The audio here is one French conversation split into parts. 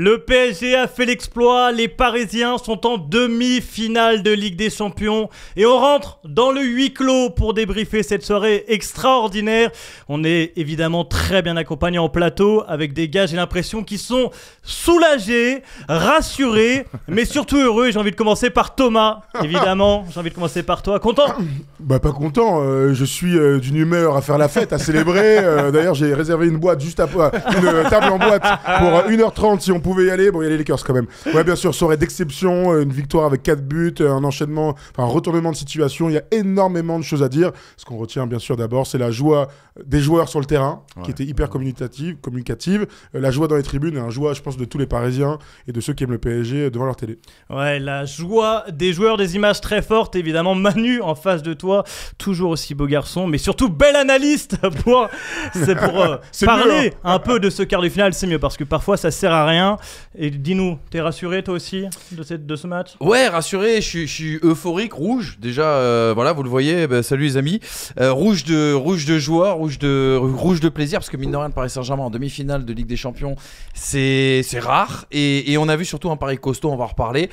Le PSG a fait l'exploit, les Parisiens sont en demi-finale de Ligue des Champions et on rentre dans le huis clos pour débriefer cette soirée extraordinaire. On est évidemment très bien accompagné en plateau avec des gars, j'ai l'impression, qui sont soulagés, rassurés, mais surtout heureux. J'ai envie de commencer par Thomas, évidemment. J'ai envie de commencer par toi. Content Bah pas content, euh, je suis euh, d'une humeur à faire la fête, à célébrer. Euh, d'ailleurs j'ai réservé une boîte juste à... Une table en boîte pour 1h30 si on peut pouvez y aller. Bon, y aller les Lakers quand même. Ouais, bien sûr, soirée d'exception, euh, une victoire avec 4 buts, euh, un enchaînement, un retournement de situation. Il y a énormément de choses à dire. Ce qu'on retient, bien sûr, d'abord, c'est la joie des joueurs sur le terrain, qui était hyper communicative, communicative. Euh, la joie dans les tribunes, et un joie, je pense, de tous les Parisiens et de ceux qui aiment le PSG devant leur télé. Ouais, la joie des joueurs, des images très fortes, évidemment. Manu en face de toi, toujours aussi beau garçon, mais surtout bel analyste pour, c'est pour parler hein. un peu de ce quart de finale. C'est mieux parce que parfois ça sert à rien. Et dis-nous, t'es rassuré toi aussi de, ce match Ouais, rassuré, je, suis euphorique, rouge. Déjà, euh, voilà, vous le voyez, eh ben, salut les amis. Euh, rouge, de, rouge de joie, rouge de, rouge de plaisir, parce que mine de rien, le Paris Saint-Germain en demi-finale de Ligue des Champions, c'est rare. Et, et, on a vu surtout un Paris costaud, on va en reparler.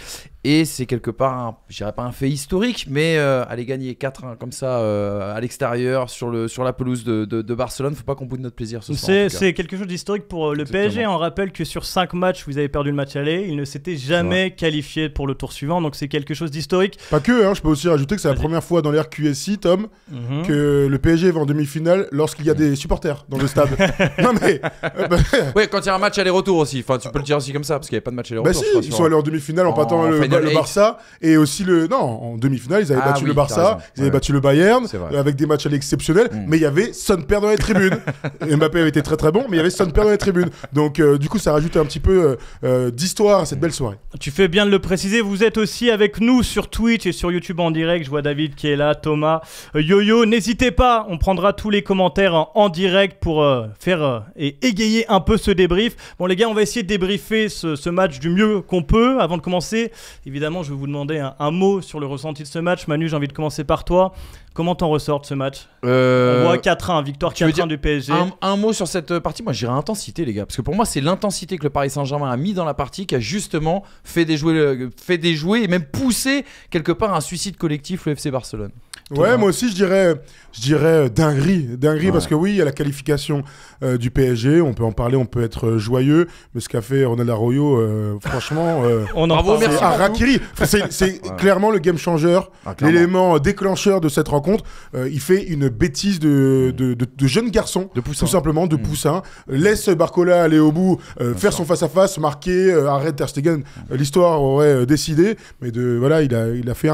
Et c'est quelque part, je dirais pas un fait historique, mais euh, aller gagner 4-1 comme ça euh, à l'extérieur, sur, le, sur la pelouse de, de, de Barcelone, faut pas qu'on boude notre plaisir ce soir. C'est quelque chose d'historique pour euh, le PSG. On rappelle que sur 5 matchs, vous avez perdu le match aller. Il ne s'était jamais qualifié pour le tour suivant, donc c'est quelque chose d'historique. Pas que, hein, je peux aussi rajouter que c'est la première fois dans l'ère QSI, Tom, mhm. que le PSG va en demi-finale lorsqu'il y a mm. des supporters dans le stade. non mais. Bah, ouais, quand il y a un match aller-retour aussi. Enfin, tu peux le dire aussi comme ça, parce qu'il n'y avait pas de match aller-retour. Bah, si, ils sont allés en demi-finale en, oh, en, le le, Barça et aussi le non en demi-finale ils avaient ah battu le Barça, ils avaient battu le Bayern avec des matchs à exceptionnels, hmm. mais il y avait son père dans les tribunes. Mbappé avait été très très bon, mais il y avait son père dans les tribunes. Donc euh, du coup ça rajoute un petit peu euh, euh, d'histoire à cette belle soirée. Tu fais bien de le préciser. Vous êtes aussi avec nous sur Twitch et sur YouTube en direct. Je vois David qui est là, Thomas, YoYo. N'hésitez pas, on prendra tous les commentaires en direct pour faire et égayer un peu ce débrief. Bon les gars, on va essayer de débriefer ce, ce match du mieux qu'on peut avant de commencer. Évidemment, je vais vous demander un, mot sur le ressenti de ce match. Manu, j'ai envie de commencer par toi. Comment t'en ressors ce match euh, On voit 4-1, victoire 4-1 du PSG. Un, mot sur cette euh, partie, moi j'irai intensité les gars, parce que pour moi c'est l'intensité que le Paris Saint-Germain a mis dans la partie qui a justement fait déjouer, fait déjouer et même poussé quelque part un suicide collectif le FC Barcelone. Ouais, moi aussi, je dirais, je dirais euh, dinguerie. Dinguerie, parce que oui, il y a la qualification euh, du PSG. On peut en parler, on peut être euh, joyeux. Mais ce qu'a fait Ronald Arroyo, franchement, on C'est clairement le game changer, ah, l'élément déclencheur de cette rencontre. il fait une bêtise de, mm. jeune garçon, tout simplement, de mm. poussin. Laisse Barcola aller au bout, faire son face-à-face, marquer, arrête Ter Stegen. Mm. L'histoire aurait décidé. Mais de, voilà, il a, il a fait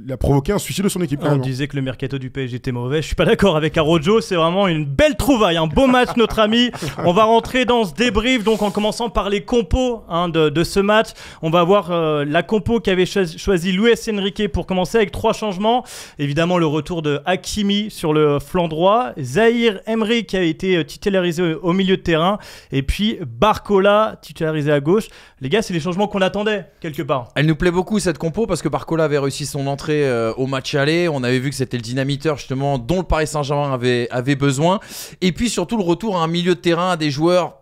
il a, provoqué un suicide de son équipe disait que le mercato du PSG était mauvais. Je suis pas d'accord avec Arojo. C'est vraiment une belle trouvaille, un beau match, notre ami. On va rentrer dans ce débrief, donc en commençant par les compos hein, de, ce match. On va voir euh, la compo qu'avait choisi Luis Enrique pour commencer avec trois changements. Évidemment, le retour de Hakimi sur le flanc droit, Zahir Emery qui a été euh, titularisé au milieu de terrain, et puis Barcola titularisé à gauche. Les gars, c'est les changements qu'on attendait quelque part. Elle nous plaît beaucoup cette compo parce que Barcola avait réussi son entrée euh, au match aller. On avait vu que c'était le dynamiteur justement dont le Paris Saint-Germain avait, besoin. Et puis surtout le retour à un milieu de terrain, à des joueurs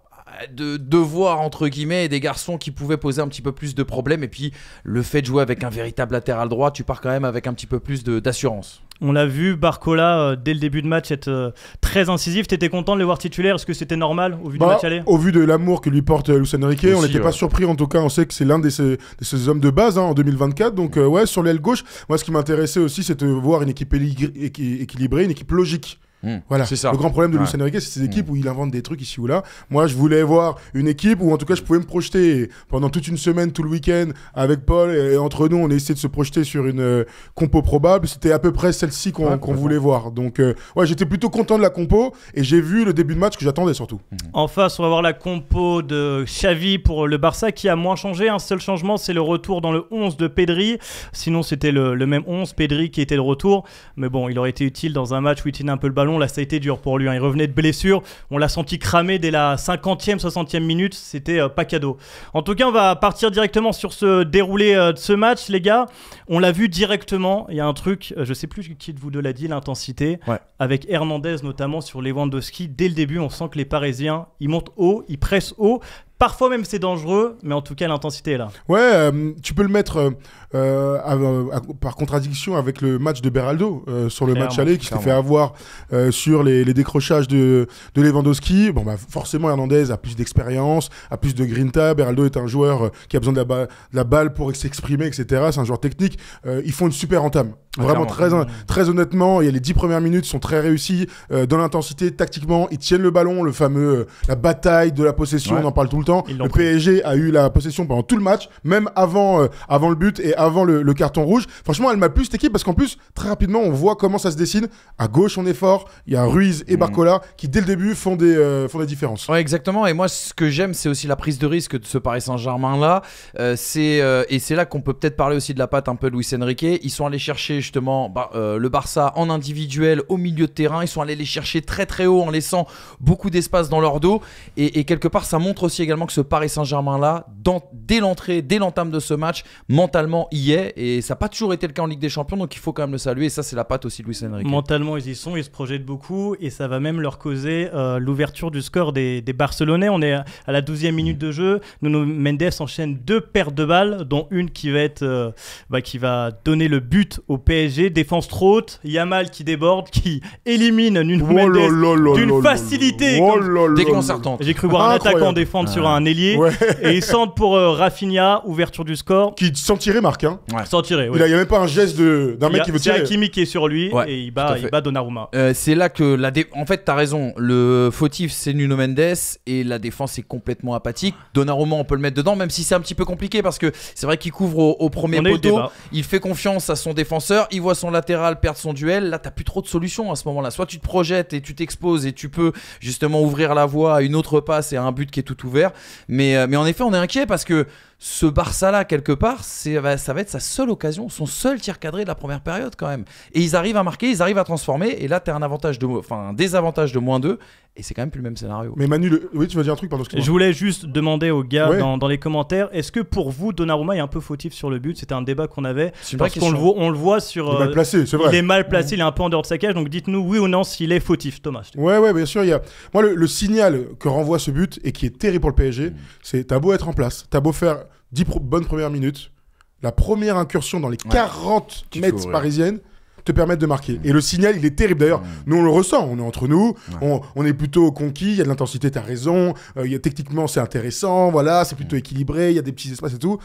de devoir entre guillemets et des garçons qui pouvaient poser un petit peu plus de problèmes et puis le fait de jouer avec un véritable latéral droit tu pars quand même avec un petit peu plus d'assurance on l'a vu, Barcola, euh, dès le début de match, être euh, très incisif. T'étais content de le voir titulaire Est-ce que c'était normal au vu du bah, match Au vu de l'amour que lui porte euh, Lucien Riquet, on n'était pas surpris. En tout cas, on sait que c'est l'un de ses, hommes de base hein, en 2024. Donc, ouais, sur l'aile gauche, moi, ce qui m'intéressait aussi, c'était de voir une équipe équilibrée, une équipe logique. Hmm. Voilà. Le grand problème de ouais. Lucien c'est ces hmm. équipes où il invente des trucs ici ou là. Moi, je voulais voir une équipe où, en tout cas, je pouvais me projeter pendant toute une semaine, tout le week-end, avec Paul et entre nous, on a essayé de se projeter sur une euh, compo probable. C'était à peu près celle-ci qu'on voulait voir. Donc, euh, ouais, j'étais plutôt content de la compo et j'ai vu le début de match que j'attendais surtout. Hmm. En face, on va voir la compo de Xavi pour le Barça qui a moins changé. Un seul changement, c'est le retour dans le 11 de Pedri. Sinon, c'était le, même 11, Pedri qui était le retour. Mais bon, il aurait été utile dans un match où il un peu le ballon là ça a été dur pour lui. Hein. Il revenait de blessure, on l'a senti cramer dès la 50e, 60e minute, c'était euh, pas cadeau. En tout cas, on va partir directement sur ce déroulé euh, de ce match, les gars. On l'a vu directement, il y a un truc, euh, je sais plus qui de vous deux l'a dit, l'intensité, avec Hernandez notamment sur Lewandowski. Dès le début, on sent que les Parisiens, ils montent haut, ils pressent haut. Parfois même c'est dangereux, mais en tout cas l'intensité est là. Ouais, euh, tu peux le mettre euh, euh, par contradiction avec le match de Beraldo sur le match aller qui s'est fait avoir sur les, décrochages de, Lewandowski. Bon bah forcément Hernandez a plus d'expérience, a plus de grinta. Beraldo est un joueur qui a besoin de la, de la balle pour s'exprimer, etc. C'est un joueur technique. ils font une super entame. Vraiment très, très honnêtement, a les dix premières minutes sont très réussies euh, dans l'intensité, tactiquement, ils tiennent le ballon, le fameux euh, la bataille de la possession, on en parle tout le temps. Le PSG a eu la possession pendant tout le match, même avant euh, avant le but et avant le, carton rouge. Franchement, elle m'a plu cette équipe parce qu'en plus très rapidement, on voit comment ça se dessine. À gauche, on est fort. Il y a Ruiz et mm. Barcola qui dès le début font des font des différences. exactement. Et moi, ce que j'aime, c'est aussi la prise de risque de ce Paris Saint-Germain là. c'est et c'est là qu'on peut peut-être parler aussi de la patte un peu de Luis Enrique. Ils sont allés chercher justement bah, euh, le Barça en individuel au milieu de terrain. Ils sont allés les chercher très très haut en laissant beaucoup d'espace dans leur dos. Et, quelque part, ça montre aussi également que ce Paris Saint-Germain-là, dès l'entrée, dès l'entame de ce match, mentalement y est. Et ça n'a pas toujours été le cas en Ligue des Champions, donc il faut quand même le saluer. Et ça, c'est la patte aussi de Luis Enrique. Mentalement, ils y sont, ils se projettent beaucoup. Et ça va même leur causer euh, l'ouverture du score des, Barcelonais. On est à la 12e minute de jeu. Nuno Mendes enchaîne deux pertes de balles, dont une qui va, être, euh, bah, qui va donner le but au PSG défense trop haute, Yamal qui déborde, qui élimine Nuno Mendes d'une facilité déconcertante. J'ai cru voir un attaquant défendre sur un ailier et il centre pour euh, Rafinha, ouverture du score. Qui s'en tirait Marc hein. Ouais. Il n'y a, même pas un geste d'un mec qui veut tirer. C'est Hakimi qui est sur lui et il bat, il bat Donnarumma. Euh, c'est là que la en fait tu as raison, le fautif c'est Nuno Mendes et la défense est complètement apathique. Donnarumma on peut le mettre dedans même si c'est un petit peu compliqué parce que c'est vrai qu'il couvre au, premier poteau, il fait confiance à son défenseur il voit son latéral perdre son duel. Là, t'as plus trop de solutions à ce moment-là. Soit tu te projettes et tu t'exposes et tu peux justement ouvrir la voie à une autre passe et à un but qui est tout ouvert. Mais, euh, mais en effet, on est inquiet parce que ce Barça-là, quelque part, bah, ça va être sa seule occasion, son seul tir cadré de la première période quand même. Et ils arrivent à marquer, ils arrivent à transformer. Et là, tu as un, avantage enfin, un désavantage de moins 2. Et c'est quand même plus le même scénario. Mais Manu, oui, tu vas dire un truc, pardon. Je voulais juste demander aux gars dans, les commentaires, est-ce que pour vous, Donnarumma est un peu fautif sur le but C'était un débat qu'on avait. Parce qu'on le voit, le voit sur. Il est mal euh, placé, c'est vrai. Il est mal placé, mmh. il est un peu en dehors de sa cage. Donc dites-nous oui ou non s'il est fautif, Thomas. Ouais, ouais, bien sûr. Il y a... Moi, le, signal que renvoie ce but et qui est terrible pour le PSG, mmh. c'est t'as beau être en place, t'as beau faire 10 bonnes premières minutes, la première incursion dans les 40 mètres parisiennes permettre de marquer. Mm. Et le signal, il est terrible. D'ailleurs, mm. nous, on le ressent. On est entre nous. On, est plutôt conquis. Il y a de l'intensité, as raison. Euh, il y techniquement, c'est intéressant. Voilà, c'est plutôt mm. équilibré. Il y a des petits espaces et tout.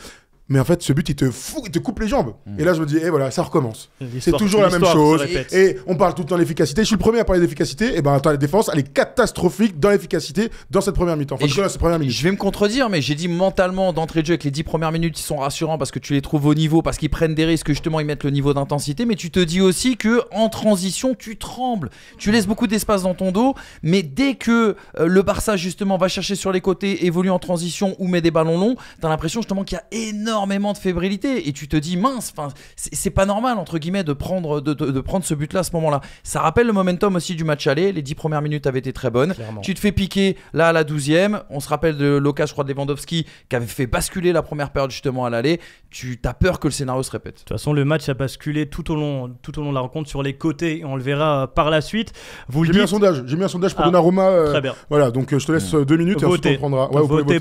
Mais en fait, ce but, il te, il te coupe les jambes. Hmm. Et là, je me dis, et eh, voilà, ça recommence. C'est toujours la même chose. Et on parle tout le temps d'efficacité. Je suis le premier à parler d'efficacité. Et eh ben, attends, la défense, elle est catastrophique dans l'efficacité dans cette première mi-temps. je, première minute. je vais me contredire, mais j'ai dit mentalement d'entrée de jeu avec les 10 premières minutes, ils sont rassurants parce que tu les trouves au niveau, parce qu'ils prennent des risques, justement, ils mettent le niveau d'intensité. Mais tu te dis aussi que en transition, tu trembles. Tu laisses beaucoup d'espace dans ton dos. Mais dès que euh, le Barça, justement, va chercher sur les côtés, évolue en transition ou met des ballons longs, t'as l'impression, justement, qu'il y a énormément énormément de fébrilité et tu te dis mince, c'est pas normal entre guillemets de prendre, de, prendre ce but-là à ce moment-là. Ça rappelle le momentum aussi du match aller. Les dix premières minutes avaient été très bonnes. Tu te fais piquer là à la douzième On se rappelle de l'occasion, je crois, de Lewandowski qui avait fait basculer la première période justement à l'aller. Tu as peur que le scénario se répète. De toute façon, le match a basculé tout au long, tout au long de la rencontre sur les côtés. On le verra par la suite. Vous j'ai mis un sondage. J'ai mis un sondage pour ah, Donnarumma. Euh, très bien. Voilà, donc euh, je te laisse euh, deux minutes. et ensuite on prendra.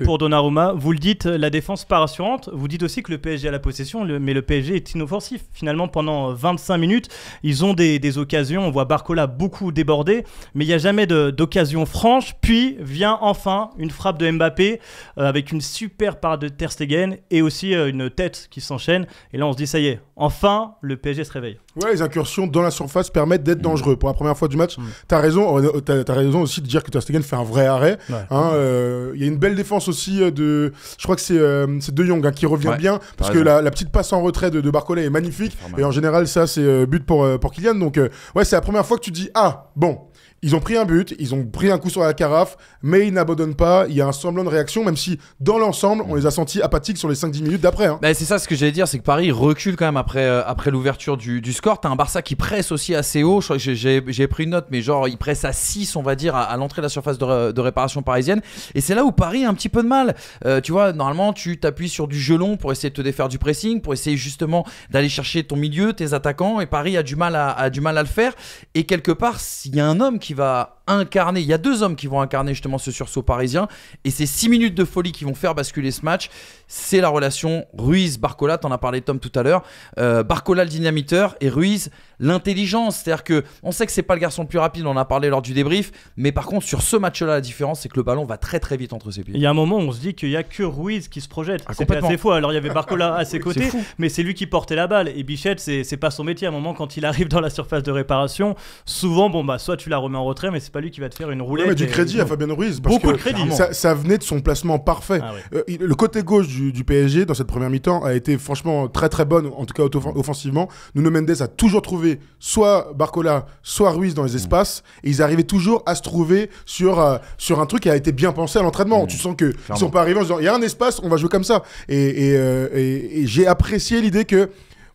pour Donnarumma. Vous le dites, la défense pas rassurante. Vous dites aussi que le PSG a la possession, mais le PSG est inoffensif. Finalement, pendant 25 minutes, ils ont des, occasions. On voit Barcola beaucoup déborder, mais il n'y a jamais d'occasion franche. Puis vient enfin une frappe de Mbappé euh, avec une super part de Ter Stegen et aussi euh, une tête qui s'enchaîne. Et là, on se dit, ça y est, enfin, le PSG se réveille. Ouais, les incursions dans la surface permettent d'être mmh. dangereux. Pour la première fois du match, tu mmh. t'as raison. Euh, t'as as raison aussi de dire que Ter fait un vrai arrêt. Hein, euh, il y a une belle défense aussi euh, de. Je crois que c'est De Jong hein, qui revient bien parce que la, petite passe en retrait de, de est magnifique. Et en général, ça c'est but pour pour Kylian. Donc ouais, c'est la première fois que tu dis ah bon, ils ont pris un but, ils ont pris un coup sur la carafe, mais ils n'abandonnent pas. Il y a un semblant de réaction, même si dans l'ensemble, on les a sentis apathiques sur les 5-10 minutes d'après. Hein. Bah, c'est ça ce que j'allais dire, c'est que Paris recule quand même après, euh, après l'ouverture du, score. T'as un Barça qui presse aussi assez haut. J'ai pris une note, mais genre, il presse à 6, on va dire, à, l'entrée de la surface de, réparation parisienne. Et c'est là où Paris a un petit peu de mal. Euh, tu vois, normalement, tu t'appuies sur du gelon pour essayer de te défaire du pressing, pour essayer justement d'aller chercher ton milieu, tes attaquants. Et Paris a du mal à, du mal à le faire. Et quelque part, s'il y a un homme qui qui va incarner. Il y a deux hommes qui vont incarner justement ce sursaut parisien. Et ces six minutes de folie qui vont faire basculer ce match, c'est la relation Ruiz-Barcola. T'en as parlé Tom tout à l'heure. Euh, Barcola le dynamiteur et Ruiz l'intelligence. C'est-à-dire que on sait que c'est pas le garçon le plus rapide, on en a parlé lors du débrief. Mais par contre, sur ce match-là, la différence, c'est que le ballon va très très vite entre ses pieds. Il y a un moment, où on se dit qu'il y a que Ruiz qui se projette. Ah, assez fou. Alors il y avait Barcola à ses côtés, mais c'est lui qui portait la balle. Et Bichette, c'est pas son métier. À un moment, quand il arrive dans la surface de réparation, souvent, bon bah, soit tu la remets en retrait, mais c'est pas lui qui va te faire une roulette. mais du crédit à Fabien Ruiz. beaucoup de crédit. Ça, ça, venait de son placement parfait. Ah euh, le côté gauche du, PSG dans cette première mi-temps a été franchement très très bonne, en tout cas offensivement. Nuno Mendes a toujours trouvé soit Barcola, soit Ruiz dans les mm. espaces. Et ils arrivaient toujours à se trouver sur, euh, sur un truc qui a été bien pensé à l'entraînement. Mm. Tu sens qu'ils ne sont pas arrivés en disant il y a un espace, on va jouer comme ça. Et, euh, j'ai apprécié l'idée que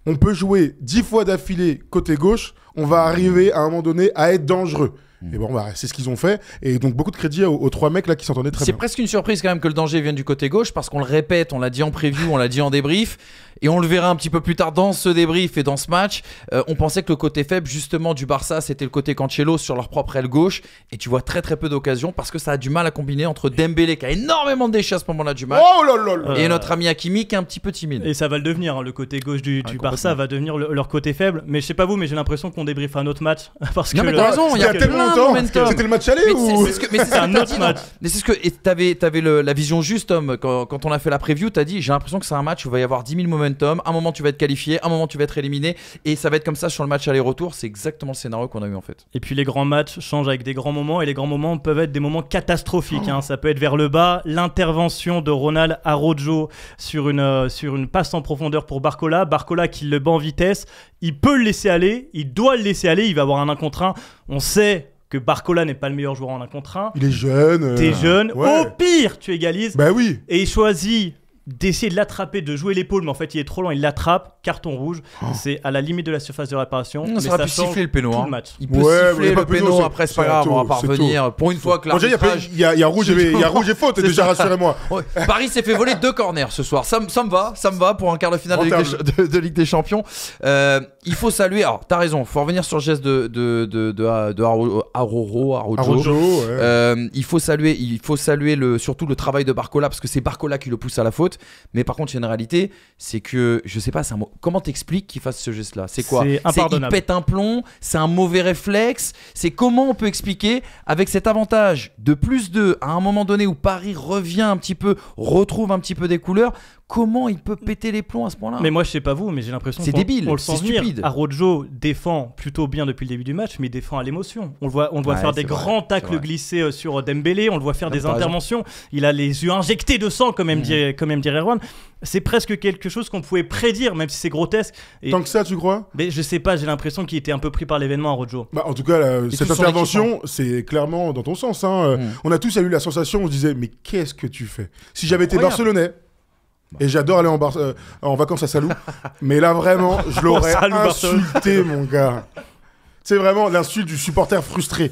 on peut jouer dix fois d'affilée côté gauche on va arriver à un moment donné à être dangereux. Mmh. Et bon, bah, c'est ce qu'ils ont fait. Et donc, beaucoup de crédit aux, trois mecs là qui s'entendaient très bien. C'est presque une surprise quand même que le danger vienne du côté gauche parce qu'on le répète, on l'a dit en préview, on l'a dit en débrief. Et on le verra un petit peu plus tard dans ce débrief et dans ce match. Euh, on pensait que le côté faible, justement, du Barça, c'était le côté Cancelo sur leur propre aile gauche. Et tu vois très très peu d'occasions parce que ça a du mal à combiner entre Dembélé qui a énormément de déchets à ce moment-là du match oh, et notre ami Hakimi qui est un petit peu timide. Et ça va le devenir. Hein, le côté gauche du, ah, Barça va devenir leur côté faible. Mais je sais pas vous, mais j'ai l'impression qu'on débriefe un autre match. Parce que non, raison, il y a tellement temps, C'était le match aller ou c'est un autre match. Mais c'est ce que. Et t'avais avais la vision juste, Tom, quand on a fait la preview, t'as dit j'ai l'impression que c'est un match où il va y avoir 10 000 momentum. Un moment, tu vas être qualifié, un moment, tu vas être éliminé. Et ça va être comme ça sur le match aller-retour. C'est exactement le scénario qu'on a eu en fait. Et puis les grands matchs changent avec des grands moments. Et les grands moments peuvent être des moments catastrophiques. Hein. Ça peut être vers le bas. L'intervention de Ronald Arojo sur une, euh, sur une passe en profondeur pour Barcola. Barcola qui le bat en vitesse. Il peut le laisser aller. Il doit le laisser aller, il va avoir un 1 contre 1. On sait que Barcola n'est pas le meilleur joueur en 1 contre 1. Il est jeune. Euh, T'es jeune. Au pire, tu égalises. Bah oui. Et il choisit d'essayer de l'attraper, de jouer l'épaule, mais en fait il est trop loin. il l'attrape, carton rouge, oh. c'est à la limite de la surface de réparation. On mais ça pu siffler le péno. Hein. Il peut le péno, après c'est pas grave, on parvenir. Pour une fois Il y, a rouge et faute, déjà rassurez-moi. Paris s'est fait voler deux corners ce soir, ça, me va, ça me va pour un quart de finale de Ligue, des, Champions. Euh, il faut saluer. Alors, t'as raison. Faut revenir sur le geste de de de, de, de euh, il faut saluer. Il faut saluer surtout le travail de Barcola parce que c'est Barcola qui le pousse à la faute. Mais par contre, il y a une réalité, c'est que je sais pas. Un comment t'expliques qu'il fasse ce geste-là C'est quoi C'est il pète un plomb. C'est un mauvais réflexe. C'est comment on peut expliquer avec cet avantage de plus de, à un moment donné où Paris revient un petit peu, retrouve un petit peu des couleurs. Comment il peut péter les plombs à ce point-là Mais moi, je sais pas vous, mais j'ai l'impression c'est débile, on le sent stupide. défend plutôt bien depuis le début du match, mais il défend à l'émotion. On le voit, on faire des grands tacles glissés euh, sur Dembélé, on le voit faire des interventions. Il a les yeux injectés de sang, comme même, mmh. dirait, comme C'est presque quelque chose qu'on pouvait prédire, même si c'est grotesque. Et Tant que ça, tu crois Mais je sais pas, j'ai l'impression qu'il était un peu pris par l'événement à Bah, en tout cas, cette intervention, hein. c'est clairement dans ton sens. Hein. Mm. On a tous eu la sensation, on se disait, mais qu'est-ce que tu fais Si j'avais été Barcelonais, et j'adore aller en, euh, vacances à Salou. mais là, vraiment, je l'aurais insulté, mon gars. C'est vraiment l'insulte du supporter frustré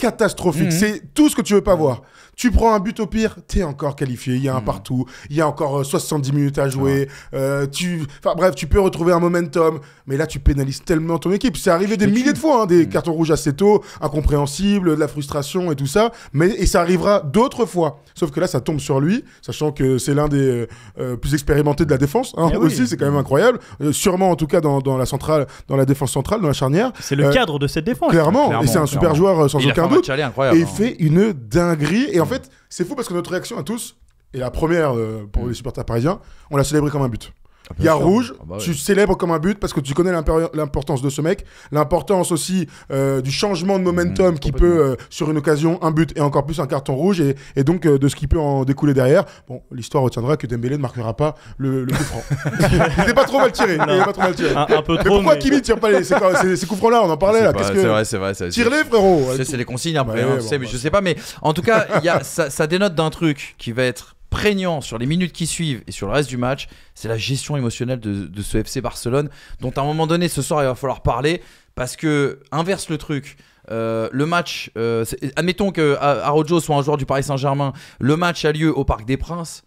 catastrophique. Mhm. C'est tout ce que tu veux pas voir. Tu prends un but au pire, t'es encore qualifié. Il y a un mhm. partout. Il y a encore 70 euh, minutes à jouer. Euh, tu, enfin bref, tu peux retrouver un momentum. Mais là, tu pénalises tellement ton équipe. C'est arrivé des milliers de fois, hein, des mhm. cartons rouges assez tôt, incompréhensibles, de la frustration et tout ça. Mais et ça arrivera d'autres fois. Sauf que là, ça tombe sur lui, sachant que c'est l'un des euh, plus expérimentés de la défense. Hein, eh aussi, c'est quand même incroyable. sûrement, en tout cas, dans, la centrale, dans la défense centrale, dans la charnière. C'est le cadre de cette défense. Clairement, et c'est un super joueur sans aucun et il hein. fait une dinguerie. Et en fait, c'est fou parce que notre réaction à tous, et la première euh, pour les supporters parisiens, on l'a célébré comme un but. Ah, il y a rouge, ah, bah tu célèbres comme un but parce que tu connais l'importance de ce mec, l'importance aussi euh, du changement de momentum mmh, qui peut, euh, sur une occasion, un but et encore plus un carton rouge et, donc euh, de ce qui peut en découler derrière. Bon, l'histoire retiendra que Dembélé ne marquera pas le, coup franc. il n'est pas trop mal tiré. Il pas trop mal tiré. Un, peu trop, mais pourquoi Kimi ne tire pas ces, ces, coups francs là On en parlait là. C'est vrai, c'est vrai. Tire-les frérot. C'est les consignes hein, après. je bah, sais pas, mais en tout cas, ça dénote d'un truc qui va être prégnant sur les minutes qui suivent et sur le reste du match, c'est la gestion émotionnelle de, ce FC Barcelone, dont à un moment donné, ce soir, il va falloir parler, parce que, inverse le truc, euh, le match, euh, admettons que euh, Arojo soit un joueur du Paris Saint-Germain, le match a lieu au Parc des Princes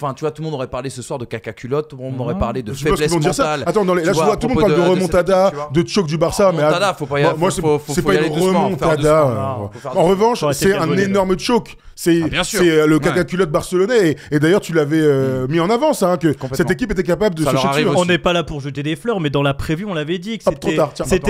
enfin, tu vois, tout le monde aurait parlé ce soir de caca culotte, tout le monde mhm. aurait parlé de je faiblesse mentale. Attends, là, je vois, tout le monde parle de, remontada, de, choc du Barça, mais faut y, moi, c'est pas une remontada. En revanche, c'est un énorme choc. C'est ah, euh, le caca culotte barcelonais. Et, d'ailleurs, tu l'avais euh, mm. mis en avance, hein, que cette équipe était capable de se hein. On n'est pas là pour jeter des fleurs, mais dans la prévue on l'avait dit que c'était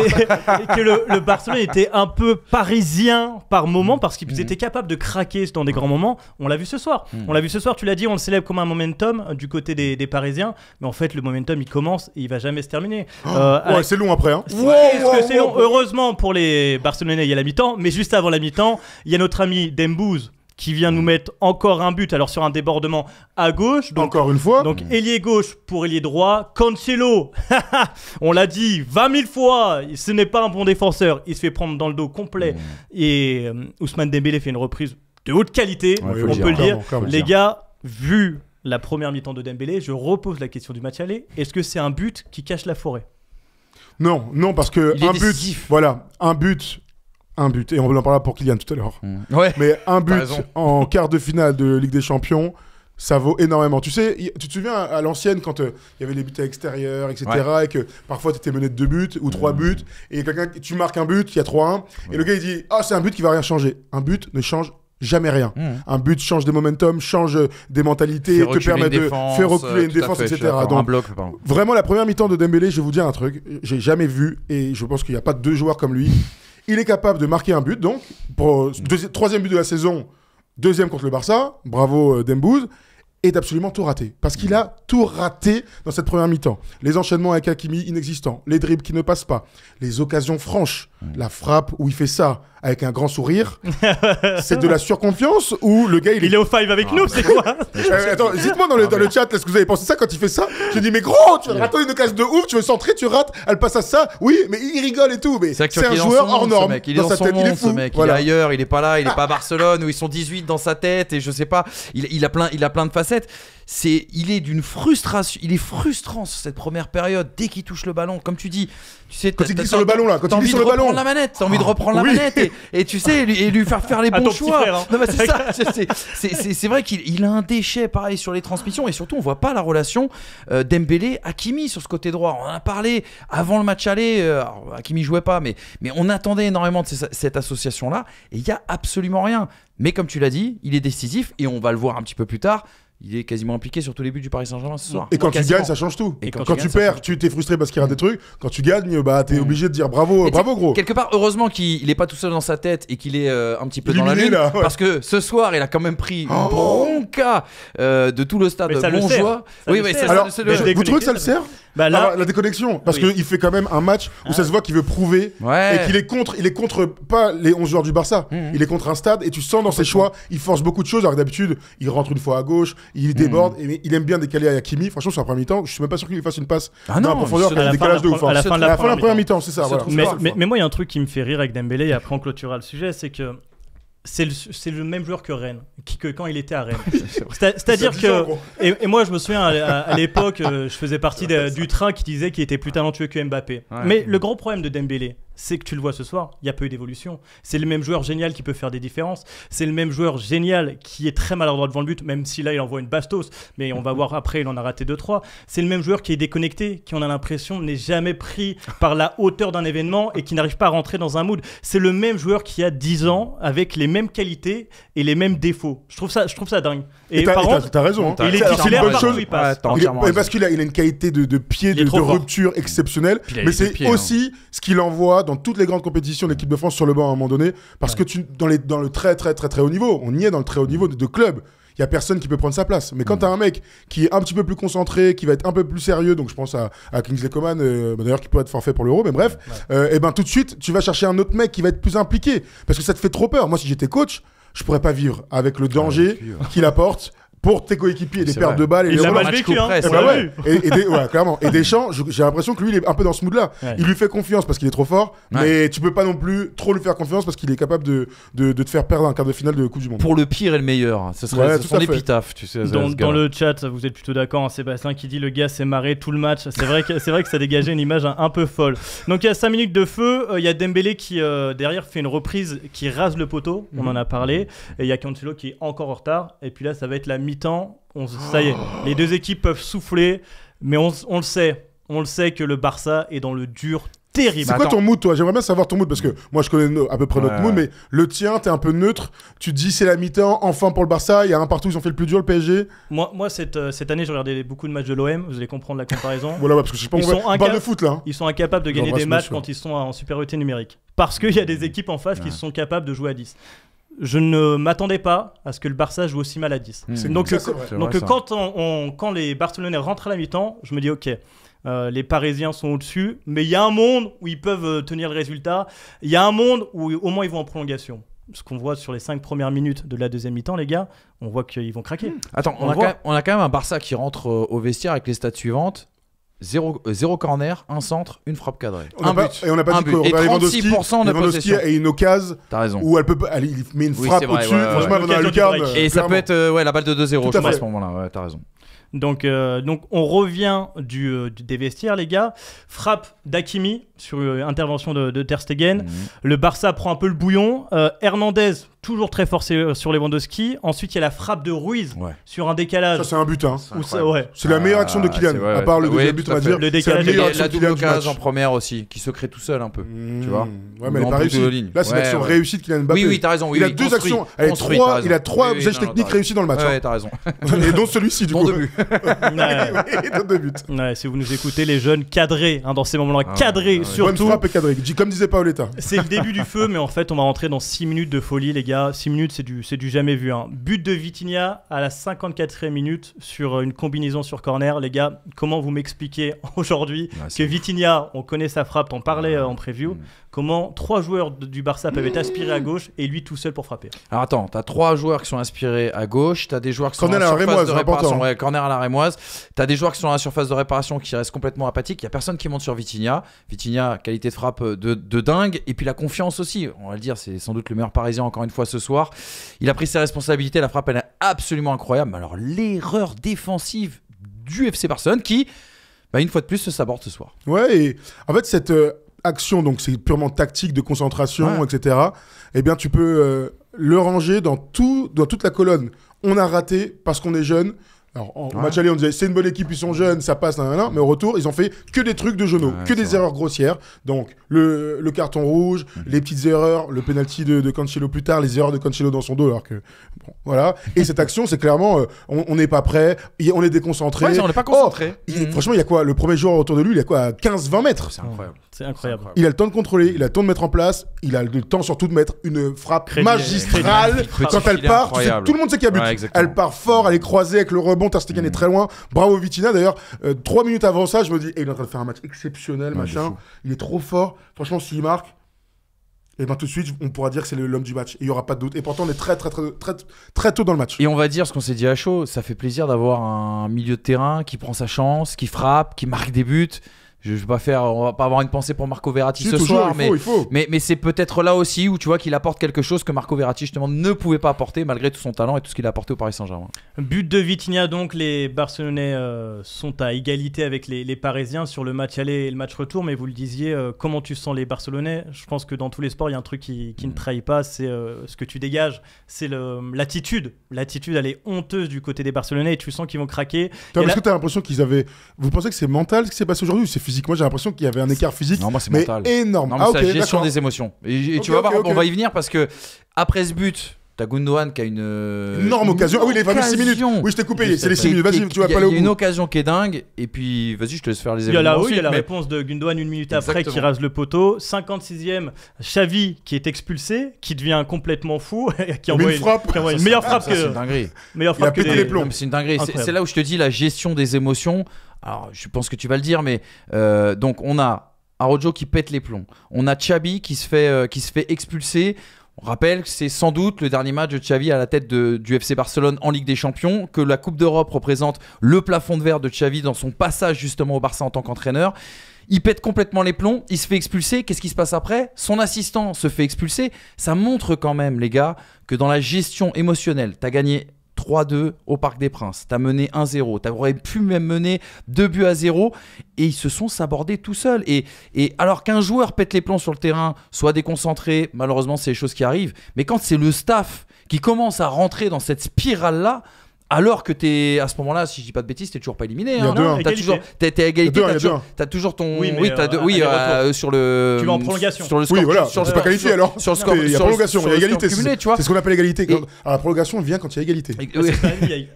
que le Barça était un peu parisien par moment mm. parce qu'ils mm. étaient capables de craquer dans des grands moments. On l'a vu ce soir. On l'a vu ce soir. Tu l'as dit célèbre comme un momentum euh, du côté des, Parisiens, mais en fait, le momentum, il commence et il va jamais se terminer. ouais, euh, c'est long après. Hein. Heureusement pour les Barcelonais, il y a la mi-temps, mais juste avant la mi-temps, il y a notre ami Dembouz qui vient nous mettre encore un but, alors sur un débordement à gauche. Donc, encore une fois. Donc ailier gauche pour ailier droit. Cancelo, on l'a dit 20 000 fois, ce n'est pas un bon défenseur. Il se fait prendre dans le dos complet. Mmh. Et euh, Ousmane Dembélé fait une reprise de haute qualité, on peut le dire. Les gars, vu la première mi-temps de Dembélé, je repose la question du match aller. Est-ce que c'est un but qui cache la forêt Non, non, parce que un but, voilà, un but, un but, et on en parler pour Kylian tout à l'heure. Hmm. Ouais, Mais un but en quart de finale de Ligue des Champions, ça vaut énormément. Tu sais, tu te souviens à l'ancienne quand euh, il y avait les buts à l'extérieur, etc. Et que parfois tu étais mené de deux buts ou trois hmm. buts. Et tu marques un but, il y a 3-1. Et le gars il dit Ah, c'est un but qui va rien changer. Un but ne change jamais rien. Hmm. Un but change des momentum, change euh, des mentalités, te permet de faire reculer une euh, défense, etc. Donc, vraiment, la première mi-temps de Dembélé, je vais vous dire un truc, j'ai jamais vu, et je pense qu'il n'y a pas deux joueurs comme lui. Il est capable de marquer un but, donc, pour, euh, troisième but de la saison, deuxième contre le Barça, bravo Dembouz et d'absolument tout raté Parce qu'il a tout raté dans cette première mi-temps. Les enchaînements avec Hakimi inexistants, les dribbles qui ne passent pas, les occasions franches, la frappe où il fait ça avec un grand sourire. c'est de la surconfiance ou le gars il est. Il est au five avec nous, ah. c'est quoi euh, Attends, dites-moi dans, le, ah, dans le chat, est-ce que vous avez pensé ça quand il fait ça Je dis, mais gros, tu vas une occasion de ouf, tu veux centrer, tu rates, elle passe à ça, oui, mais il rigole et tout. Mais c'est un joueur hors norme. Il est dans, monde, il est fou. Il est ailleurs, il est pas là, il est ah. pas à Barcelone où ils sont 18 dans sa tête et je sais pas. Il, il a, plein, il a plein de c'est, il est d'une frustration, il est frustrant cette première période dès qu'il touche le ballon. Comme tu dis, tu sais, quand il sur le ballon là, quand il le ballon, la manette, t'as envie de reprendre la ah, manette et, tu sais, lui, et lui faire faire les bons choix. Hein. Non, mais c'est ça. C'est vrai qu'il il a un déchet pareil sur les transmissions et surtout on voit pas la relation euh, Dembélé Hakimi sur ce côté droit. On en a parlé avant le match aller. Euh, Hakimi jouait pas, mais mais on attendait énormément de cette association là et il y a absolument rien. Mais comme tu l'as dit, il est décisif et on va le voir un petit peu plus tard il est quasiment impliqué sur tous les buts du Paris Saint-Germain ce soir. Et quand tu gagnes, ça change tout. quand, tu, perds, tu t'es frustré parce qu'il y a des mm. trucs. Quand tu gagnes, bah es mm. obligé de dire bravo, bravo gros. Quelque part, heureusement qu'il n'est pas tout seul dans sa tête et qu'il est euh, un petit peu dans la lune, parce que ce soir, il a quand même pris une oh. bronca euh, de tout le stade bonjour Oui, mais ça, le... vous ça le sert bah, ah, bah, la déconnexion. Parce qu'il fait quand même un match où ça ah. se voit qu'il veut prouver et qu'il est contre, il est contre pas les 11 joueurs du Barça. Mmh, mmh. Il est contre un stade et tu sens dans ses choix, il force beaucoup de choses. Alors que d'habitude, il rentre une fois à gauche, il mmh. déborde et il aime bien décaler à Yakimi. Franchement, sur la première mi-temps, je suis même pas sûr qu'il fasse une passe ah À la fin de la première mi-temps, c'est ça. Mais moi, il y a un truc qui me fait rire avec Dembélé et après on clôturera le sujet, c'est que c'est le, même joueur que Rennes, que quand il était à Rennes. C'est-à-dire que. Et, moi, je me souviens, à, l'époque, euh, je faisais partie du train qui disait qu'il était plus talentueux que Mbappé. Mais le grand problème de Dembélé, c'est que tu le vois ce soir, il n'y a pas eu d'évolution. C'est le même joueur génial qui peut faire des différences. C'est le même joueur génial qui est très maladroit devant le but, même si là il envoie une bastos, mais on va mhm. voir après, il en a raté 2-3. C'est le même joueur qui est déconnecté, qui on a l'impression n'est jamais pris par la hauteur d'un événement et qui n'arrive pas à rentrer dans un mood. C'est le même joueur qui a 10 ans avec les mêmes qualités et les mêmes défauts. Je trouve ça, je trouve ça dingue. Et, par contre, t'as raison. Hein. Il est titulaire chose. parce qu'il a, il a une qualité de, pied, de, rupture mm. exceptionnelle, mais c'est hein. aussi ce qu'il envoie dans toutes les grandes compétitions, l'équipe de France sur le banc à un moment donné, parce que tu, dans, dans le très très très très haut niveau, on y est dans le très haut niveau de, club il n'y a personne qui peut prendre sa place. Mais quand mm. tu as un mec qui est un petit peu plus concentré, qui va être un peu plus sérieux, donc je pense à, Kingsley Coman, euh, bah, d'ailleurs qui peut être forfait pour l'euro, mais bref, et euh, eh ben tout de suite, tu vas chercher un autre mec qui va être plus impliqué, parce que ça te fait trop peur. Moi, si j'étais coach, je pourrais pas vivre avec le ah, danger qu'il apporte, pour tes coéquipiers des pertes de balles et, les la vécu, hein, Et, des, ouais, clairement. Et Deschamps, j'ai l'impression que lui, il est un peu dans ce mood-là. Il lui fait confiance parce qu'il est trop fort, mais tu peux pas non plus trop lui faire confiance parce qu'il est capable de, de, de, te faire perdre un quart de finale de Coupe du Monde. Pour le pire et le meilleur, hein. ce serait son épitaphe, tu sais. Dans, dans le chat, vous êtes plutôt d'accord, hein. Sébastien qui dit le gars s'est marré tout le match. C'est vrai que c'est vrai que ça dégageait une image un, peu folle. Donc il y a 5 minutes de feu, euh, il y a Dembélé qui euh, derrière fait une reprise qui rase le poteau, on mhm. en a parlé, et il y a Cancelo qui est encore en retard, et puis là ça va être la mi-temps, on, ça y est, les deux équipes peuvent souffler, mais on, le sait, on le sait que le Barça est dans le dur terrible. C'est quoi ton mood, toi J'aimerais bien savoir ton mood parce que moi je connais à peu près notre mood, mais le tien, t'es un peu neutre. Tu dis c'est la mi-temps, enfin pour le Barça, il y a un partout, ils ont fait le plus dur, le PSG. Moi, moi cette, euh, cette année, j'ai regardé beaucoup de matchs de l'OM, vous allez comprendre la comparaison. voilà, parce que je pense pas, ils sont de foot là. Hein. Ils sont incapables de gagner des matchs quand ils sont en supériorité numérique. Parce qu'il y a des équipes en face qui sont capables de jouer à 10 je ne m'attendais pas à ce que le Barça joue aussi mal à 10. Hmm. Donc, donc quand, on, quand les Barcelonais rentrent à la mi-temps, je me dis ok. Euh, les Parisiens sont au-dessus, mais il y a un monde où ils peuvent euh, tenir le résultat. Il y a un monde où au moins ils vont en prolongation ce qu'on voit sur les cinq premières minutes de la deuxième mi-temps, les gars, on voit qu'ils vont craquer. Hmm. Attends, on, a quand même, un Barça qui rentre euh, au vestiaire avec les stats suivantes. 0, euh, corner, un centre, une frappe cadrée. un but. Et on n'a pas un dit but. Et 36% de possession. et une occasion T'as où elle, peut, elle met une frappe au-dessus. franchement, lucarne. Euh, et ça peut être euh, ouais, la balle de 2-0, je crois à ce moment-là. T'as raison. Donc, donc on revient du, des vestiaires, les gars. Frappe d'Akimi sur euh, intervention de, de Ter Stegen. Mhm. Le Barça prend un peu le bouillon. Euh, Hernandez, toujours très forcé euh, sur les Lewandowski. Ensuite, il y a la frappe de Ruiz sur un décalage. Ça, c'est un but. Hein. C'est la meilleure action de ah, Kylian, à part le deuxième but, on va dire. Le décalage, en première aussi, qui se crée tout seul un peu. Hmm. Tu vois Ouais, mais elle Là, c'est l'action réussie de Kylian Mbappé. Oui, oui, t'as raison. il a deux actions. Il a trois usages techniques réussis dans le match. Hein. Ouais, t'as raison. Et dont celui-ci, du coup. Et dans deux buts. Si vous nous écoutez, les jeunes, cadrés hein, dans ces moments-là, ah, cadrés comme disait C'est le début du feu, mais en fait, on va rentrer dans 6 minutes de folie, les gars. 6 minutes, c'est du, du jamais vu. Hein. But de Vitinha à la 54e minute sur euh, une combinaison sur corner. Les gars, comment vous m'expliquez aujourd'hui que Vitinha, on connaît sa frappe, on parlait euh, en preview. Mm comment trois joueurs du Barça peuvent être aspirés à gauche et lui tout seul pour frapper. Alors attends, t'as trois joueurs qui sont aspirés à gauche, t'as des joueurs qui sont à la surface de réparation, corner à la rémoise, t'as des joueurs qui sont à la surface de réparation qui restent complètement apathiques, il y a personne qui monte sur vitinia. vitinia, qualité de frappe euh, de, dingue et puis la confiance aussi, on va le dire, c'est sans doute le meilleur parisien encore une fois ce soir. Il a pris ses responsabilités, la frappe elle est absolument incroyable. alors l'erreur défensive du FC Barcelone qui bah, une fois de plus, se saborde ce soir. Ouais, et en fait, cette euh, action, donc c'est purement tactique, de concentration, etc., eh bien, tu peux euh, le ranger dans, tout, dans toute la colonne. On a raté parce qu'on est jeune. Alors, match aller, on disait c'est une bonne équipe, ils sont jeunes, ça passe, mais au retour, ils ont fait que des trucs de genoux, que des erreurs grossières. Donc, le, carton rouge, mmh. les petites erreurs, le penalty de, de, Cancelo plus tard, les erreurs de Cancelo dans son dos, alors que. voilà. Et cette action, c'est clairement, euh, on n'est pas prêt, on est déconcentré. on n'est pas oh, concentré. Mmh. franchement, il y a quoi Le premier joueur autour de lui, il y a quoi 15-20 mètres. C'est incroyable. C'est incroyable. Il a le temps de contrôler, il a le temps de mettre en place, il a le temps surtout de mettre une frappe magistrale quand elle part. tout le monde sait qu'il a but. elle part fort, elle est croisée avec le rebond, Tarstigan est mm. très loin. Bravo Vitina d'ailleurs. Euh, trois minutes avant ça, je me dis, eh, il est en train de faire un match exceptionnel, machin. il est trop fort. Franchement, s'il marque, et eh ben tout de suite, on pourra dire que c'est l'homme du match. Il n'y aura pas de doute. Et pourtant, on est très, très, très, très, très tôt dans le match. Et on va dire ce qu'on s'est dit à chaud ça fait plaisir d'avoir un milieu de terrain qui prend sa chance, qui frappe, qui marque des buts je vais pas faire, on va pas avoir une pensée pour Marco Verratti ce soir, mais, mais, c'est peut-être là aussi où tu vois qu'il apporte quelque chose que Marco Verratti justement ne pouvait pas apporter malgré tout son talent et tout ce qu'il a apporté au Paris Saint-Germain. But de Vitinha donc, les Barcelonais euh, sont à égalité avec les, Parisiens sur le match aller et le match retour, mais vous le disiez, euh, comment tu sens les Barcelonais Je pense que dans tous les sports, il y a un truc qui, ne mm. trahit pas, c'est euh, ce que tu dégages, c'est l'attitude. L'attitude, elle est honteuse du côté des Barcelonais et tu sens qu'ils vont craquer. Est-ce que tu as l'impression qu'ils avaient... Vous pensez que c'est mental ce qui s'est passé aujourd'hui c'est physique moi, j'ai l'impression qu'il y avait un écart physique. Non, c'est Énorme. ah, la gestion des émotions. Et, tu vas voir, okay, on va y venir parce que après ce but, T'as Gundogan qui a une euh, énorme occasion. Une ah oui, les 6 minutes. Oui, je t'ai coupé, c'est les 6 minutes. Vas-y, tu vas pas aller au Il y a une occasion qui est dingue. Et puis, vas-y, je te laisse faire les émotions. Il y a, y a la réponse de Gundogan une minute après qui rase le poteau. 56e, Xavi qui est expulsé, qui devient complètement fou. qui envoie une, frappe. Qui une meilleure frappe que. C'est une dinguerie. Meilleure frappe il les plombs. C'est une dinguerie. C'est là où je te dis la gestion des émotions. Alors, je pense que tu vas le dire, mais euh, donc on a Arojo qui pète les plombs. On a Chabi qui se fait, euh, qui se fait expulser. On rappelle que c'est sans doute le dernier match de Xavi à la tête du FC Barcelone en Ligue des Champions, que la Coupe d'Europe représente le plafond de verre de Xavi dans son passage justement au Barça en tant qu'entraîneur. Il pète complètement les plombs, il se fait expulser. Qu'est-ce qui se passe après Son assistant se fait expulser. Ça montre quand même, les gars, que dans la gestion émotionnelle, tu as gagné 3-2 au Parc des Princes. T'as mené 1-0. T'aurais pu même mener 2 buts à 0. Et ils se sont sabordés tout seuls. Et, et alors qu'un joueur pète les plombs sur le terrain, soit déconcentré, malheureusement, c'est les choses qui arrivent. Mais quand c'est le staff qui commence à rentrer dans cette spirale-là, alors que t'es à ce moment-là, si je dis pas de bêtises, t'es toujours pas éliminé. Hein. T'as toujours, t'es, à égalité. T'as toujours, toujours, ton, oui, oui, as euh, oui euh, euh, sur le, tu vas en prolongation. Sur le score, oui, voilà. Sur le pas qualifié alors. Sur le score, il y a prolongation, il y a égalité. C'est ce qu'on appelle égalité. La prolongation vient quand il y a égalité.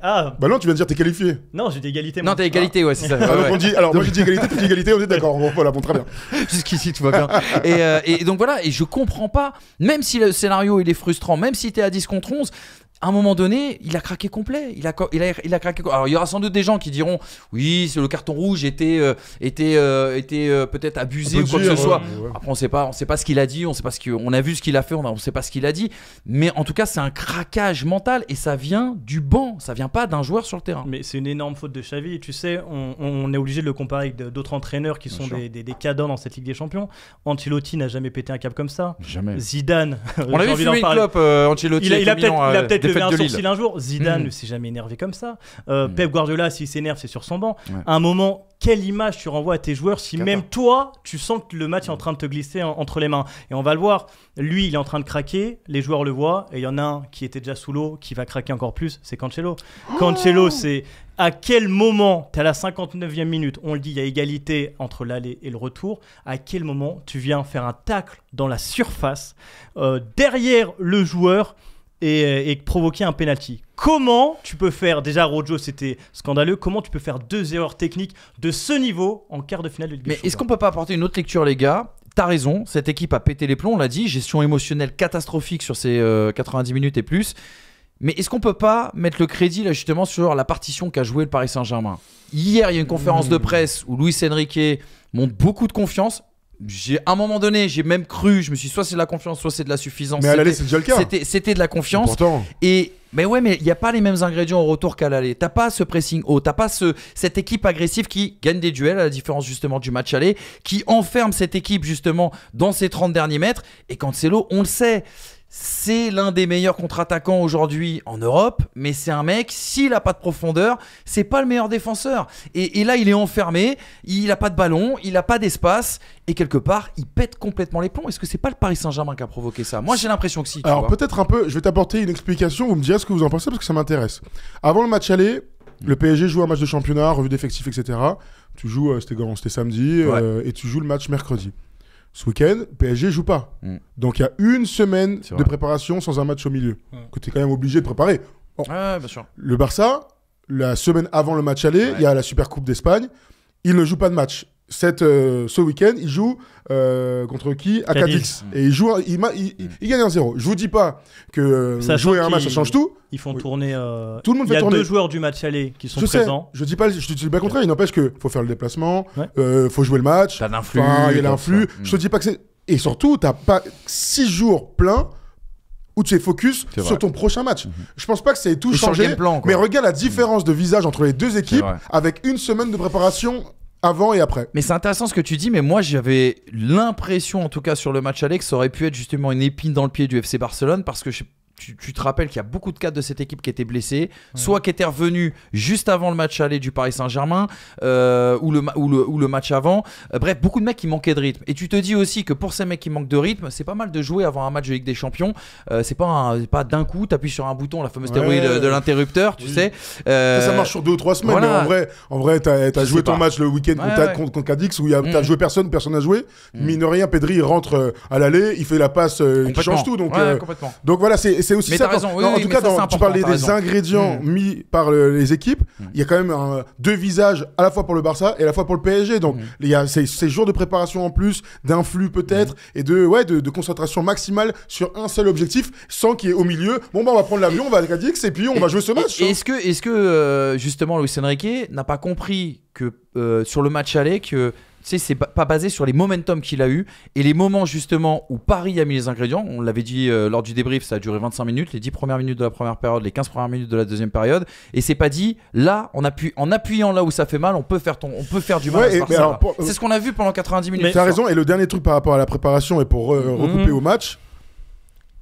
Ah, ah. Bah non, tu viens de dire que t'es qualifié. Non, j'ai dit égalité. Non, t'es égalité, ah. ouais, c'est ça. Ah, alors moi j'ai dit égalité, t'as dit égalité, on est d'accord. Voilà, bon très bien. Jusqu'ici tout va bien. Et donc voilà, et je comprends pas, même si le scénario est frustrant, même si t'es à 10 contre 11 à un moment donné, il a craqué complet. Il a, il a, il a craqué. Alors, il y aura sans doute des gens qui diront oui, le carton rouge était, euh, était, euh, était euh, peut-être abusé ou quoi que ce soit. Après, on sait pas, on sait pas ce qu'il a dit, on sait pas ce qu'on a vu ce qu'il a fait, on, ne sait pas ce qu'il a dit. Mais en tout cas, c'est un craquage mental et ça vient du banc, ça vient pas d'un joueur sur le terrain. Mais c'est une énorme faute de Xavi. Tu sais, on, est obligé de le comparer avec d'autres entraîneurs qui sont des, des, dans cette Ligue des Champions. Antilotti n'a jamais pété un cap comme ça. Jamais. Zidane. On l'a vu fumer une clope, Il a peut-être un sourcil un jour. Zidane hmm. ne s'est jamais énervé comme ça. Euh, hmm. Pep Guardiola, s'il s'énerve, c'est sur son banc. À un moment, quelle image tu renvoies à tes joueurs si même toi, tu sens que le match est en hmm. train de te glisser entre les mains Et on va le voir. Lui, il est en train de craquer, les joueurs le voient, et il y en a un qui était déjà sous l'eau, qui va craquer encore plus, c'est Cancelo. Oh Cancelo, c'est à quel moment, tu à la 59e minute, on le dit, il y a égalité entre l'aller et le retour, à quel moment tu viens faire un tacle dans la surface, euh, derrière le joueur euh, et, provoquer un penalty. Comment tu peux faire, déjà Rojo c'était scandaleux, comment tu peux faire deux erreurs techniques de ce niveau en quart de finale de Ligue Mais est-ce qu'on peut pas apporter une autre lecture les gars T'as raison, cette équipe a pété les plombs, on l'a dit, gestion émotionnelle catastrophique sur ces 90 euh, minutes et plus. Mais est-ce qu'on peut pas mettre le crédit là justement sur la partition qu'a joué le Paris Saint-Germain Hier, il y a une conférence de mmh. presse où Luis Enrique montre beaucoup de confiance j'ai à un moment donné, j'ai même cru, je me suis dit, soit c'est de la confiance, soit c'est de la suffisance. Mais à l'aller, déjà le cas. C'était de la confiance. Pourtant. Et mais ouais, mais il n'y a pas les mêmes ingrédients au retour qu'à l'aller. T'as pas ce pressing haut, t'as pas ce, cette équipe agressive qui gagne des duels, à la différence justement du match aller, qui enferme cette équipe justement dans ses 30 derniers mètres. Et quand c'est l'eau, on le sait, c'est l'un des meilleurs contre-attaquants aujourd'hui en Europe, mais c'est un mec, s'il n'a pas de profondeur, c'est pas le meilleur défenseur. Et, là, il est enfermé, il n'a pas de ballon, il n'a pas d'espace, et quelque part, il pète complètement les plombs. Est-ce que c'est pas le Paris Saint-Germain qui a provoqué ça Moi, j'ai l'impression que si. Alors peut-être un peu, je vais t'apporter une explication, vous me direz ce que vous en pensez, parce que ça m'intéresse. Avant le match aller, hmm. le PSG joue un match de championnat, revue d'effectifs, etc. Tu joues, euh, c'était, samedi, euh, et tu joues le match mercredi ce week-end, PSG joue pas. Mm. Donc il y a une semaine de préparation sans un match au milieu, mm. que tu es quand même obligé de préparer. Le Barça, la semaine avant le match aller, il y a la Super Coupe d'Espagne, il ne joue pas de match cette, euh, ce week-end, il joue euh, contre qui À Cadix. Mm. Et il, joue, il, gagne 1 0 Je vous dis pas que euh, jouer un match, ça change tout. Ils font tourner. tout le monde fait tourner. Il y a deux joueurs du match aller qui sont présents. je dis pas, je dis pas le contraire. Il n'empêche que faut faire le déplacement, il faut jouer le match. l'influx. Il y a l'influx. Je mm. te dis pas que c'est. Et surtout, t'as pas 6 jours pleins où tu es focus sur ton prochain match. Je mm-hmm. ne Je pense pas que ça ait tout changé, mais regarde la différence de visage entre les deux équipes avec une semaine de préparation avant et après. Mais c'est intéressant ce que tu dis, mais moi j'avais l'impression, en tout cas sur le match Alex, ça aurait pu être justement une épine dans le pied du FC Barcelone parce que je tu, te rappelles qu'il y a beaucoup de cadres de cette équipe qui étaient blessés, soit qui étaient revenus juste avant le match aller du Paris Saint-Germain euh, ou, le, ou, le, match avant. Euh, bref, beaucoup de mecs qui manquaient de rythme. Et tu te dis aussi que pour ces mecs qui manquent de rythme, c'est pas mal de jouer avant un match de Ligue des Champions. Euh, c'est pas d'un coup coup, t'appuies sur un bouton, la fameuse théorie de, l'interrupteur, tu sais. Ça, marche sur deux ou trois semaines, mais en vrai, en vrai, t'as joué ton match le week-end contre, contre, Cadix où mm. t'as joué personne, personne n'a joué. Mmh. Mine rien, Pedri rentre à l'aller, il fait la passe, il change tout. Donc, donc voilà, c'est c'est aussi ça. en tout cas, tu parlais des ingrédients mm. mis par euh, les équipes. Mm. Il y a quand même deux visages à la fois pour le Barça et à la fois pour le PSG. Donc, mm. il y a ces, jours de préparation en plus, d'influx peut-être et de, ouais, de, concentration maximale sur un seul objectif sans qu'il y ait au milieu. Bon, bah, on va prendre l'avion, on va à Cadix et puis on va jouer ce match. Hein. Est-ce que, est -ce que euh, justement, Luis Enrique n'a pas compris que euh, sur le match aller que sais, c'est pas basé sur les momentum qu'il a eu et les moments justement où Paris a mis les ingrédients. On l'avait dit euh, lors du débrief, ça a duré 25 minutes, les 10 premières minutes de la première période, les 15 premières minutes de la deuxième période. Et c'est pas dit, là, on en appuyant là où ça fait mal, on peut faire, on peut faire du mal euh, C'est ce qu'on a vu pendant 90 minutes. Tu as raison, et le dernier truc par rapport à la préparation et pour euh, mhm. recouper au match,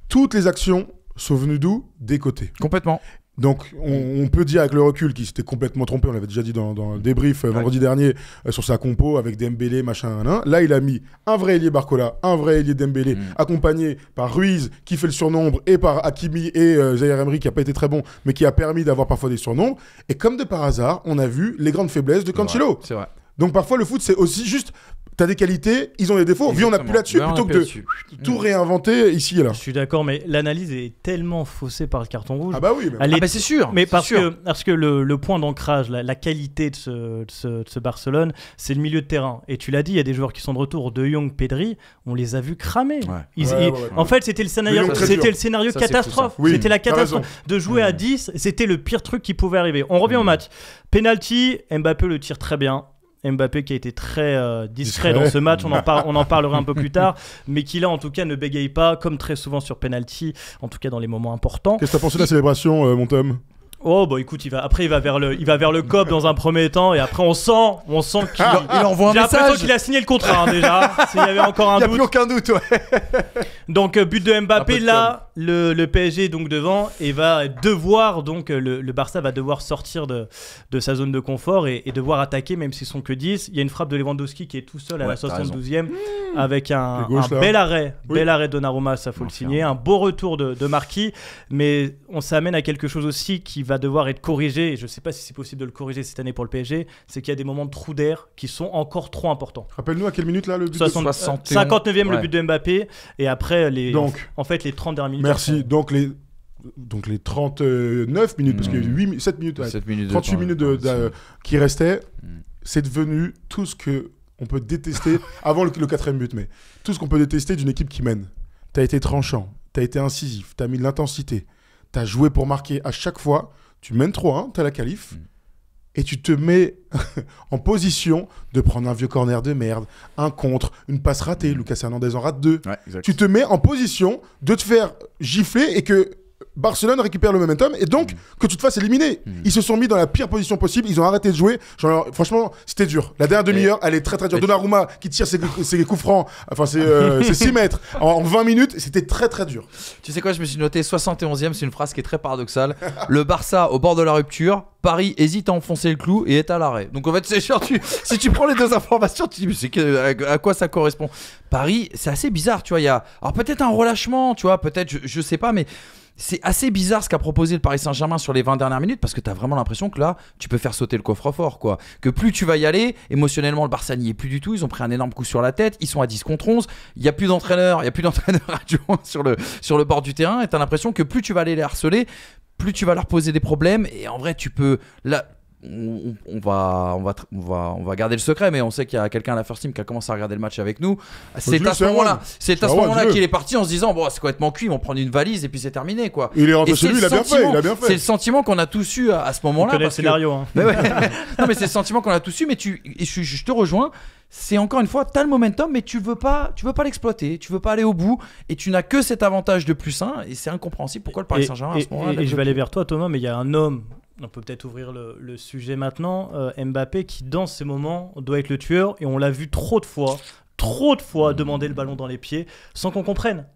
toutes les actions sont venues d'où Des côtés. Complètement. Donc on, peut dire avec le recul qu'il s'était complètement trompé, on l'avait déjà dit dans, le débrief euh, vendredi dernier euh, sur sa compo avec Dembélé, machin, nan. là il a mis un vrai ailier Barcola, un vrai ailier Dembélé, mm. accompagné par Ruiz qui fait le surnombre et par Hakimi et euh, qui n'a pas été très bon mais qui a permis d'avoir parfois des surnombres. Et comme de par hasard, on a vu les grandes faiblesses de Cancelo. C'est vrai. Donc parfois le foot c'est aussi juste T'as des qualités, ils ont des défauts. Viens, on plus là-dessus plutôt que de tout mm. réinventer ici et là. Je suis d'accord, mais l'analyse est tellement faussée par le carton rouge. Ah bah oui. mais ah bah c'est sûr. Mais parce que, parce que le, point d'ancrage, la, qualité de ce, ce, Barcelone, c'est le milieu de terrain. Et tu l'as dit, il y a des joueurs qui sont de retour. De Jong, Pedri, on les a vus cramer. en fait, c'était le scénario, c'était le scénario catastrophe. c'était la catastrophe. De jouer à 10, mm. c'était le pire truc qui pouvait arriver. On revient mm. au match. Penalty, Mbappé le tire très bien. Mbappé qui a été très euh, discret, dans ce match, on en, parlera un peu plus tard, mais qui là en tout cas ne bégaye pas, comme très souvent sur penalty, en tout cas dans les moments importants. Qu'est-ce que t'as pensé de la célébration, euh, mon Tom Oh bah écoute, il va après il va vers le il va vers le cop dans un premier temps et après on sent on sent qu'il ah, envoie un qu'il a signé le contrat hein, déjà. S'il y avait encore un Il n'y a plus aucun doute, ouais. Donc euh, but de Mbappé là, le, PSG est donc devant et va devoir donc euh, le, Barça va devoir sortir de, de sa zone de confort et, devoir attaquer même s'ils sont que 10. Il y a une frappe de Lewandowski qui est tout seul à la 72e mmh. avec un, bel arrêt, bel arrêt de Donnarumma, ça faut le signer, un beau retour de, de Marquis, mais on s'amène à quelque chose aussi qui va va devoir être corrigé, et je ne sais pas si c'est possible de le corriger cette année pour le PSG, c'est qu'il y a des moments de trou d'air qui sont encore trop importants. Rappelle-nous à quelle minute là le but de 59e le but de Mbappé, et après, les, donc, en fait, les 30 dernières minutes. Merci. Donc les, donc les 39 minutes, parce que 8, hmm. 7 minutes, 7 minutes 38 minutes qui restaient, hmm. c'est devenu tout ce que on peut détester avant le, le quatrième but, mais tout ce qu'on peut détester d'une équipe qui mène. T'as été tranchant, t'as été incisif, t'as mis de l'intensité, tu joué pour marquer à chaque fois, tu mènes 3-1, hein, tu la qualif. Mm. Et tu te mets en position de prendre un vieux corner de merde, un contre, une passe ratée, mm. Lucas Hernandez en rate 2. tu te mets en position de te faire gifler et que Barcelone récupère le momentum et donc mm. que tu te fasses éliminer. Mm. Ils se sont mis dans la pire position possible, ils ont arrêté de jouer. franchement, c'était dur. La dernière demi-heure, elle est très très dure. Donnarumma qui tire ses, coups francs, enfin c'est 6 euh, mètres en, 20 minutes, c'était très très dur. Tu sais quoi, je me suis noté 71e, e, c'est une phrase qui est très paradoxale. le Barça au bord de la rupture, Paris hésite à enfoncer le clou et est à l'arrêt. Donc en fait, c'est sûr, si tu prends les deux informations, tu dis à, quoi ça correspond Paris, c'est assez bizarre, tu vois. Il y a alors peut-être un relâchement, tu vois, peut-être, je, je sais pas, mais c'est assez bizarre ce qu'a proposé le Paris Saint-Germain sur les 20 dernières minutes parce que tu as vraiment l'impression que là, tu peux faire sauter le coffre-fort. quoi. Que plus tu vas y aller, émotionnellement, le Barça n'y est plus du tout. Ils ont pris un énorme coup sur la tête. Ils sont à 10 contre 11. Il n'y a plus d'entraîneur, il n'y a plus d'entraîneur sur le, sur le bord du terrain. Et tu as l'impression que plus tu vas aller les harceler, plus tu vas leur poser des problèmes. Et en vrai, tu peux. Là, on, va, on, va, on, va, garder le secret, mais on sait qu'il y a quelqu'un à la First Team qui a commencé à regarder le match avec nous. C'est à ce moment-là c'est qu'il est parti en se disant Bon, c'est complètement cuit, ils vont prendre une valise et puis c'est terminé. quoi. Il est rentré chez lui, a, bien fait, C'est le sentiment qu'on a tous eu à, ce moment-là. le scénario. Hein. c'est le sentiment qu'on a tous eu, mais tu, je, te rejoins c'est encore une fois, tu le momentum, mais tu veux pas, tu veux pas l'exploiter, tu veux pas aller au bout, et tu n'as que cet avantage de plus 1, et c'est incompréhensible pourquoi le Paris Saint-Germain à ce moment-là. et je vais aller vers toi, Thomas, mais il y a un homme on peut peut-être ouvrir le, sujet maintenant. Euh, Mbappé qui, dans ces moments, doit être le tueur. Et on l'a vu trop de fois, trop de fois demander le ballon dans les pieds sans qu'on comprenne.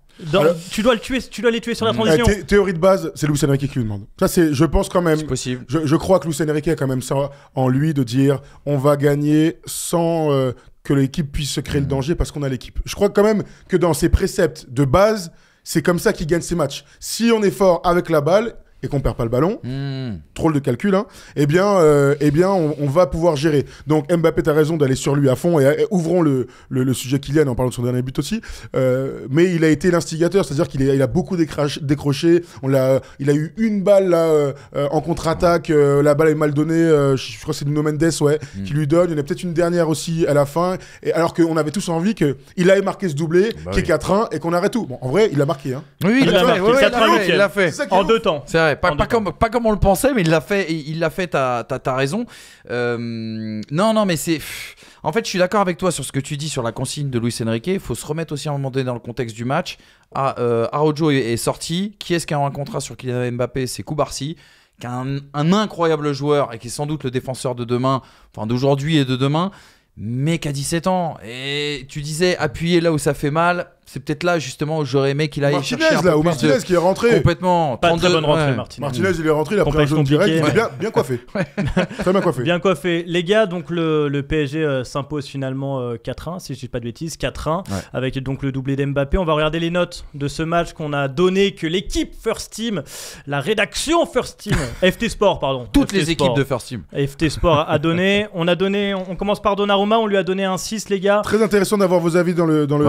tu dois le tuer, tu dois les tuer sur la mmh. transition. théorie de base, c'est Luis Enrique qui lui demande. Ça, c'est, je pense quand même. C'est possible. Je, crois que Luis Enrique a quand même ça en lui de dire, on va gagner sans euh, que l'équipe puisse se créer le mmh. danger parce qu'on a l'équipe. Je crois quand même que dans ses préceptes de base, c'est comme ça qu'il gagne ses matchs. Si on est fort avec la balle, et qu'on perd pas le ballon, hmm. trop de calcul, hein, eh bien, euh, eh bien on, va pouvoir gérer. Donc Mbappé, tu as raison d'aller sur lui à fond et, ouvrons le, le, le, sujet Kylian en parlant de son dernier but aussi. Euh, mais il a été l'instigateur, c'est-à-dire qu'il il a beaucoup décroché. On l'a, il a eu une balle là, euh, en contre-attaque, la balle est mal donnée, je crois que c'est Nuno Mendes ouais, hmm. qui lui donne. Il y en a peut-être une dernière aussi à la fin, et, alors qu'on avait tous envie qu'il aille marquer ce doublé, qu'il bah qui est 4-1 et qu'on arrête tout. Bon, en vrai, il a marqué. Hein. Oui, il, l'a a, marqué. il l'a fait. En deux temps. C'est vrai pas, comme, on le pensait, mais il l'a fait, il l'a fait, t'as raison. Euh, non, non, mais c'est. En fait, je suis d'accord avec toi sur ce que tu dis sur la consigne de Luis Enrique. Il faut se remettre aussi à un moment dans le contexte du match. à ah, euh, est, sorti. Qui est-ce qui a un contrat sur Kylian Mbappé C'est Koubarsi, qui est un, incroyable joueur et qui est sans doute le défenseur de demain, enfin d'aujourd'hui et de demain, mais qui a 17 ans. Et tu disais appuyer là où ça fait mal. C'est peut-être là justement où j'aurais aimé qu'il aille Martinez, chercher là, Martinez qui est rentré. Complètement. Pas très bonne rentrée, Martinez. Martinez, il est rentré, il a pris un jaune direct, il est bien, coiffé. très bien coiffé. Bien coiffé. Les gars, donc le, PSG euh, s'impose finalement 4-1, euh, si je ne dis pas de bêtises, 4-1, avec donc le doublé d'Mbappé. On va regarder les notes de ce match qu'on a donné, que l'équipe First Team, la rédaction First Team, FT Sport, pardon. Toutes les équipes de First Team. FT Sport a donné. On a donné, on, commence par Donnarumma, on lui a donné un 6, les gars. Très intéressant d'avoir vos avis dans le, dans le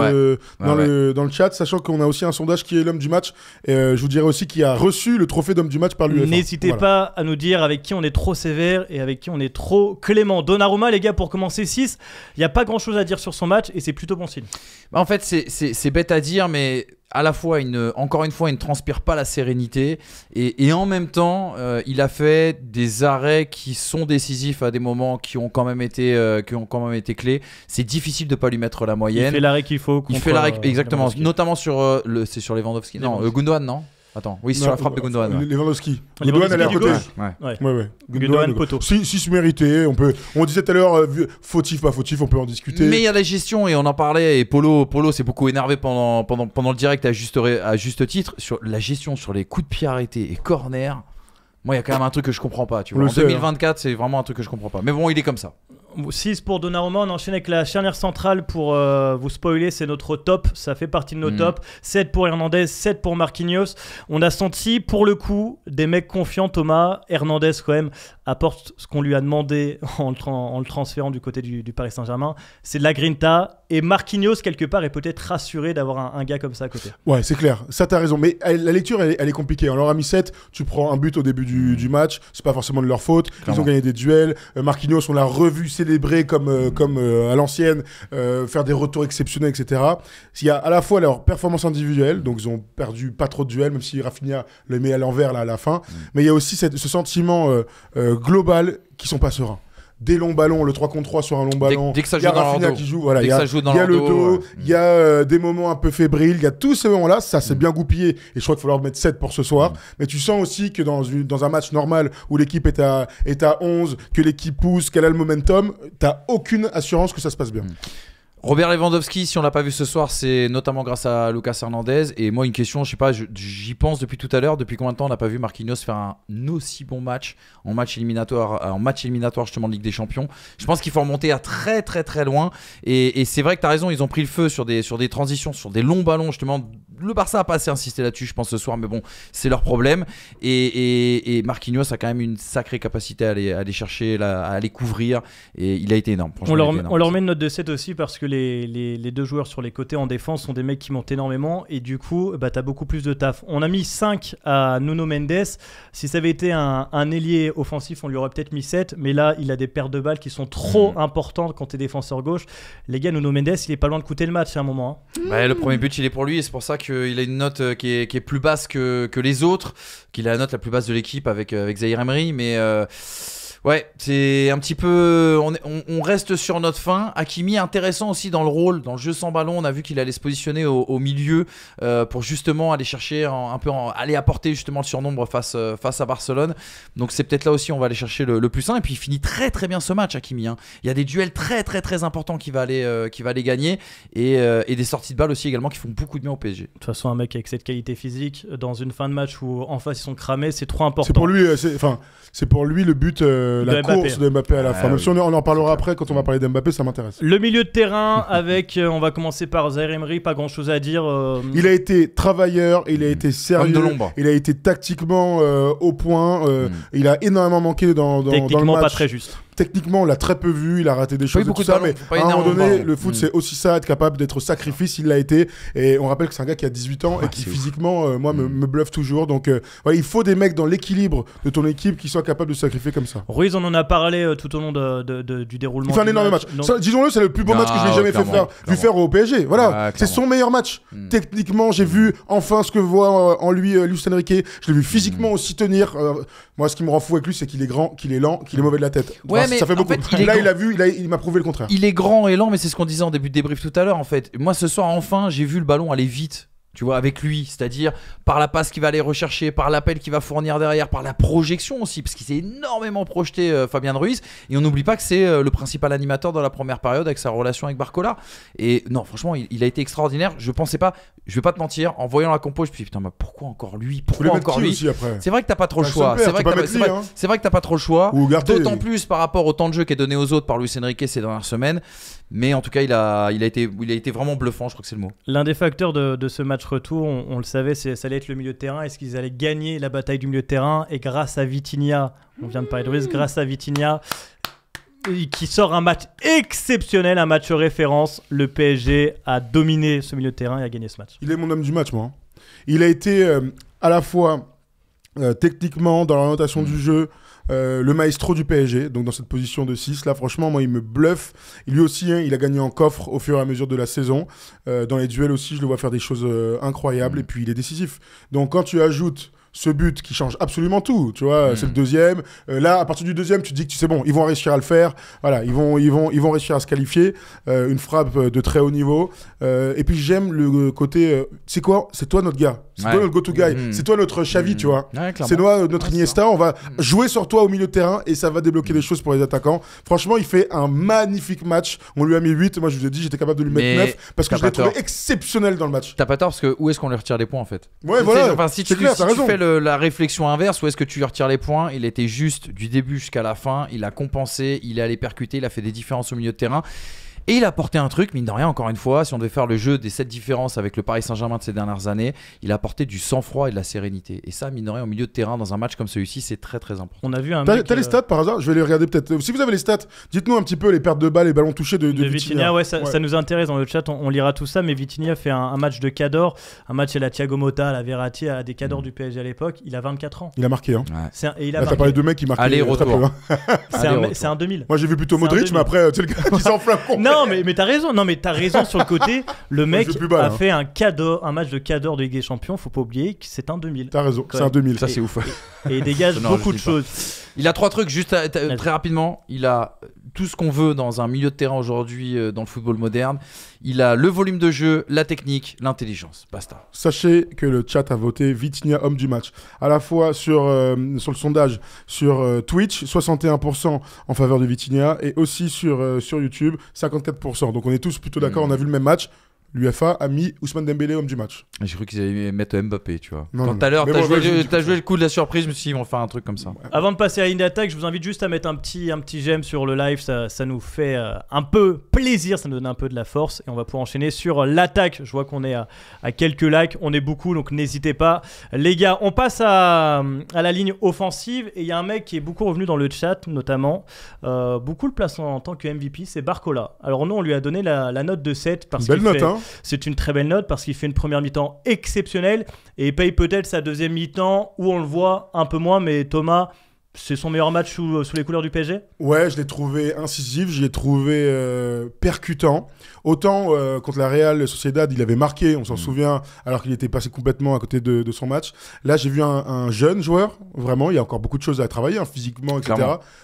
euh, dans le chat, sachant qu'on a aussi un sondage qui est l'homme du match. Et euh, je vous dirais aussi qui a reçu le trophée d'homme du match par l'UEFA. N'hésitez pas à nous dire avec qui on est trop sévère et avec qui on est trop clément. Donnarumma, les gars, pour commencer 6, il n'y a pas grand chose à dire sur son match et c'est plutôt bon signe. Bah, en fait, c'est bête à dire, mais à la fois une, encore une fois, il ne transpire pas la sérénité et, et en même temps, euh, il a fait des arrêts qui sont décisifs à des moments qui ont quand même été, euh, qui ont quand même été clés. C'est difficile de pas lui mettre la moyenne. Il fait l'arrêt qu'il faut. Contre, il fait l'arrêt euh, exactement, notamment sur le, c'est sur Lewandowski. Non, Gundogan, non. Attends, oui, sur la frappe de euh, Gundogan. Lewandowski. Gundogan, elle est à côté. Ouais, Gundogan, poteau. Si, si mérité, on peut. On disait tout à l'heure, euh, fautif, pas fautif, on peut en discuter. Mais il y a la gestion, et on en parlait, et Polo, Polo s'est beaucoup énervé pendant, pendant, pendant le direct à juste, à juste titre, sur la gestion sur les coups de pied arrêtés et corner. Moi, il y a quand même un truc que je comprends pas, tu vois. En 2024, hein. c'est vraiment un truc que je comprends pas. Mais bon, il est comme ça. 6 pour Donnarumma. On enchaîne avec la charnière centrale pour euh, vous spoiler. C'est notre top. Ça fait partie de nos top. Mm. tops. 7 pour Hernandez, 7 pour Marquinhos. On a senti, pour le coup, des mecs confiants. Thomas, Hernandez, quand même, apporte ce qu'on lui a demandé en le, en le, transférant du côté du, Paris Saint-Germain. C'est de la grinta. Et Marquinhos, quelque part, est peut-être rassuré d'avoir un, gars comme ça à côté. Ouais, c'est clair. Ça, t'as raison. Mais eh, la lecture, elle, est compliquée. alors à mi mis 7. Tu prends un but au début du, match. C'est pas forcément de leur faute. Ils ont gagné des duels. Euh, Marquinhos, on l'a revu célébrer comme, euh, comme euh, à l'ancienne, euh, faire des retours exceptionnels, etc. Il y a à la fois leur performance individuelle, donc ils ont perdu pas trop de duels, même si Rafinha le met à l'envers à la fin, mm. mais il y a aussi ce sentiment global qu'ils sont pas sereins des longs ballons, le 3 contre 3 sur un long ballon. Dès, que ça joue il y a qui joue, voilà, il y a, le dos, il y a des moments un peu fébriles, il y a tous ces moments-là, ça c'est mm. bien goupillé, et je crois qu'il va falloir mettre 7 pour ce soir. Mm. Mais tu sens aussi que dans, une, dans un match normal où l'équipe est à, est à 11, que l'équipe pousse, qu'elle a le momentum, tu t'as aucune assurance que ça se passe bien. Mm. Robert Lewandowski, si on l'a pas vu ce soir, c'est notamment grâce à Lucas Hernandez. Et moi, une question, je sais pas, j'y pense depuis tout à l'heure. Depuis combien de temps on n'a pas vu Marquinhos faire un aussi bon match en match éliminatoire, euh, en match éliminatoire justement de Ligue des Champions Je pense qu'il faut remonter à très très très loin. Et, c'est vrai que tu as raison, ils ont pris le feu sur des, sur des transitions, sur des longs ballons justement. Le Barça a pas assez insisté là-dessus, je pense, ce soir, mais bon, c'est leur problème. Et, Marquinhos a quand même une sacrée capacité à aller, chercher, à aller couvrir. Et il a été énorme. On leur, on leur met une note de 7 aussi parce que les les, deux joueurs sur les côtés en défense sont des mecs qui montent énormément et du coup, bah, tu as beaucoup plus de taf. On a mis 5 à Nuno Mendes. Si ça avait été un, ailier offensif, on lui aurait peut-être mis 7, mais là, il a des pertes de balles qui sont trop hmm. importantes quand tu es défenseur gauche. Les gars, Nuno Mendes, il est pas loin de coûter le match à un moment. Hein. Bah, le premier but, il est pour lui et c'est pour ça qu'il a une note euh, qui est, plus basse que, les autres, qu'il a la note la plus basse de l'équipe avec, euh, avec Zahir Emery, mais. Euh, Ouais, c'est un petit peu. On, reste sur notre fin. Hakimi, intéressant aussi dans le rôle, dans le jeu sans ballon. On a vu qu'il allait se positionner au, milieu euh, pour justement aller chercher un peu, aller apporter justement le surnombre face, euh, face à Barcelone. Donc c'est peut-être là aussi on va aller chercher le, plus sain. Et puis il finit très très bien ce match, Hakimi. Hein. Il y a des duels très très très importants qu'il va aller, euh, qui va aller gagner et, des sorties de balles aussi également qui font beaucoup de bien au PSG. De toute façon, un mec avec cette qualité physique dans une fin de match où en face ils sont cramés, c'est trop important. C'est pour lui, enfin c'est pour lui le but. Euh, la course de Mbappé à la ah fin. on, en parlera après quand on va parler d'Mbappé, ça m'intéresse. Le milieu de terrain avec, euh, on va commencer par Zaire Emery, pas grand chose à dire. Euh, il a été travailleur, il a hmm. été sérieux, de il a été tactiquement au point, hmm. il a énormément manqué dans, dans- dans le match. Techniquement, pas très juste techniquement, on l'a très peu vu, il a raté des choses, et tout ça, mais à un moment donné, le foot, mm. c'est aussi ça, être capable d'être sacrifice, il l'a été. Et on rappelle que c'est un gars qui a 18 ans et ah, qui physiquement, euh, moi, mm. me, bluffe toujours. Donc, euh, il faut des mecs dans l'équilibre de ton équipe qui soient capables de sacrifier comme ça. Ruiz, on en a parlé euh, tout au long du déroulement. Il fait un énorme match. Disons-le, c'est le plus beau match que j'ai jamais fait vu faire au PSG. Voilà, c'est son meilleur match. Mm. Techniquement, j'ai vu enfin ce que voit en lui Lucien Riquet. Je l'ai vu physiquement aussi tenir. moi, ce qui me rend fou avec lui, c'est qu'il est grand, qu'il est lent, qu'il est mauvais de la tête. Ouais, fait beaucoup. il là, il m'a prouvé le contraire. Il est grand et lent, mais c'est ce qu'on disait en début de débrief tout à l'heure, en fait. Moi, ce soir, enfin, j'ai vu le ballon aller vite tu vois, avec lui, c'est-à-dire par la passe qu'il va aller rechercher, par l'appel qu'il va fournir derrière, par la projection aussi, parce qu'il s'est énormément projeté euh, Fabien de Ruiz, et on n'oublie pas que c'est euh, le principal animateur dans la première période avec sa relation avec Barcola. Et non, franchement, il, a été extraordinaire. Je pensais pas, je vais pas te mentir, en voyant la compo, je me suis dit putain, pourquoi encore lui Pourquoi encore lui C'est vrai que t'as pas trop le choix. C'est vrai, que vrai, que t'as pas trop le choix. D'autant plus par rapport au temps de jeu qui est donné aux autres par Luis Enrique ces dernières semaines. Mais en tout cas, il a, il a, été, il a été vraiment bluffant, je crois que c'est le mot. L'un des facteurs de, de ce match retour, on, le savait, ça allait être le milieu de terrain. Est-ce qu'ils allaient gagner la bataille du milieu de terrain Et grâce à Vitinia, on vient de parler de Ruiz, hmm. grâce à Vitinha, euh, qui sort un match exceptionnel, un match référence, le PSG a dominé ce milieu de terrain et a gagné ce match. Il est mon homme du match, moi. Hein. Il a été euh, à la fois euh, techniquement dans l'orientation notation du hmm. jeu, euh, le maestro du PSG, donc dans cette position de 6. Là, franchement, moi, il me bluffe. Lui aussi, hein, il a gagné en coffre au fur et à mesure de la saison. Euh, dans les duels aussi, je le vois faire des choses euh, incroyables. Mm. Et puis, il est décisif. Donc, quand tu ajoutes ce but qui change absolument tout. Tu vois, hmm. c'est le deuxième. Euh, là, à partir du deuxième, tu te dis que tu sais bon, ils vont réussir à le faire. Voilà, ils vont, ils vont, ils vont réussir à se qualifier. Euh, une frappe euh, de très haut niveau. et puis j'aime le côté. c'est quoi C'est toi notre gars. C'est toi notre go-to guy. Hmm. C'est toi notre Xavi, hmm. tu vois. c'est toi notre Iniesta. On va jouer sur toi au milieu de terrain et ça va débloquer des choses pour les attaquants. Franchement, il fait un magnifique match. On lui a mis 8. Moi, je vous ai dit, j'étais capable de lui mettre 9 parce que je l'ai trouvé exceptionnel dans le match. T'as pas tort parce que où est-ce qu'on lui retire des points en fait Ouais, voilà. si tu, le euh, la réflexion inverse ou est-ce que tu lui retires les points Il était juste du début jusqu'à la fin. Il a compensé, il est allé percuter, il a fait des différences au milieu de terrain. Et il a apporté un truc, mine de rien, encore une fois, si on devait faire le jeu des 7 différences avec le Paris Saint-Germain de ces dernières années, il a apporté du sang-froid et de la sérénité. Et ça, mine de rien, au milieu de terrain, dans un match comme celui-ci, c'est très très important. On a vu un. T'as les euh, stats par hasard Je vais les regarder peut-être. Si vous avez les stats, dites-nous un petit peu les pertes de balles, les ballons touchés de, ouais, ça, nous intéresse dans le chat, on, lira tout ça, mais Vitinha fait un, match de Cador, un match à la Thiago Motta, à la Verratti, à des Cador mm. du PSG à l'époque. Il a 24 ans. Il a marqué, hein. Ouais. Un, parlé de mecs qui marquaient. Allez, retour. Hein. C'est un, 2000. Moi, j'ai vu plutôt Modric, mais après, euh, tu sais, le non, mais, t'as raison. Non, mais t'as raison sur le côté. Le mec a fait un cadeau, un match de cadeau de Ligue des Champions. Faut pas oublier que c'est un 2000. T'as raison, c'est un 2000. Ça, c'est ouf. Et, il dégage beaucoup de choses. Il a trois trucs, juste euh, très rapidement. Il a tout ce qu'on veut dans un milieu de terrain aujourd'hui euh, dans le football moderne. Il a le volume de jeu, la technique, l'intelligence. Basta. Sachez que le chat a voté Vitinha homme du match. À la fois sur, euh, sur le sondage sur euh, Twitch, 61% en faveur de Vitinha, et aussi sur, sur YouTube, 54%. Donc on est tous plutôt d'accord, mm. on a vu le même match l'UFA a mis Ousmane Dembélé homme du match. J'ai cru qu'ils allaient mettre Mbappé, tu vois. Non, tout à l'heure, t'as joué, le coup de la surprise, je me suis ils vont faire un truc comme ça. Avant de passer à une attaque, je vous invite juste à mettre un petit, un petit j'aime sur le live. Ça, ça nous fait euh, un peu plaisir, ça nous donne un peu de la force. Et on va pouvoir enchaîner sur euh, l'attaque. Je vois qu'on est à, à, quelques likes, on est beaucoup, donc n'hésitez pas. Les gars, on passe à, à la ligne offensive. Et il y a un mec qui est beaucoup revenu dans le chat, notamment. Euh, beaucoup le plaçant en, tant que MVP, c'est Barcola. Alors, nous, on lui a donné la, note de 7 parce fait, hein. Hein. C'est une très belle note parce qu'il fait une première mi-temps exceptionnelle et paye peut-être sa deuxième mi-temps où on le voit un peu moins, mais Thomas. C'est son meilleur match sous, les couleurs du PSG Ouais, je l'ai trouvé incisif, je l'ai trouvé euh, percutant. Autant euh, contre la Real Sociedad, il avait marqué, on s'en mm. souvient, alors qu'il était passé complètement à côté de, son match. Là, j'ai vu un, jeune joueur, vraiment, il y a encore beaucoup de choses à travailler, hein, physiquement, etc.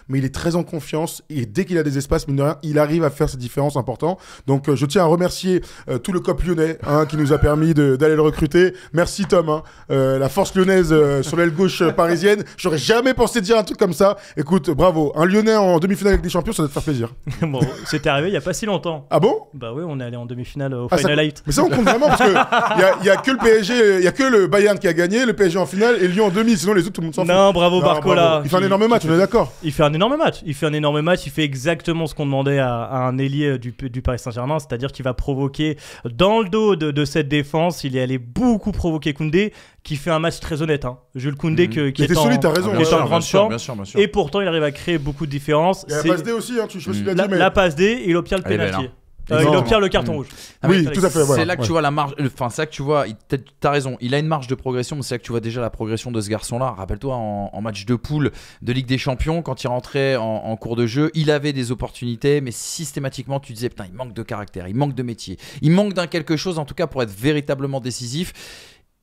Mais il est très en confiance et dès qu'il a des espaces, mine il arrive à faire cette différence importante. Donc, euh, je tiens à remercier euh, tout le COP lyonnais hein, qui nous a permis d'aller le recruter. Merci, Tom. Hein. la force lyonnaise sur l'aile gauche parisienne. J'aurais jamais pensé dire un truc comme ça. Écoute, bravo. Un lyonnais en demi-finale avec des champions, ça doit te faire plaisir. bon, c'était arrivé il n'y a pas si longtemps. Ah bon bah bah oui, on est allé en demi-finale au ah, Final Mais ça, on compte vraiment parce qu'il n'y a, a, que le PSG, il y a que le Bayern qui a gagné, le PSG en finale et Lyon en demi. Sinon, les autres, tout le monde s'en fout. Non, bravo Barcola. Il fait un énorme match, on est d'accord. Il fait un énorme match. Il fait un énorme match. Il fait exactement ce qu'on demandait à, un ailier du, du Paris Saint-Germain, c'est-à-dire qu'il va provoquer dans le dos de, cette défense. Il est allé beaucoup provoquer Koundé, qui fait un match très honnête. Hein. Jules Koundé, mm. qui était est, en, raison, grande forme. Et pourtant, il arrive à créer beaucoup de différences. la passe D aussi, hein, tu, me suis la, la passe D, il obtient le pénalty. Hein il euh, pire le carton mm. rouge. Ah oui, tout à fait. C'est là que tu vois la marge. Euh, enfin, c'est là que tu vois. T'as raison. Il a une marge de progression, mais c'est là que tu vois déjà la progression de ce garçon-là. Rappelle-toi, en, match de poule de Ligue des Champions, quand il rentrait en, en, cours de jeu, il avait des opportunités, mais systématiquement, tu disais putain, il manque de caractère, il manque de métier, il manque d'un quelque chose, en tout cas, pour être véritablement décisif.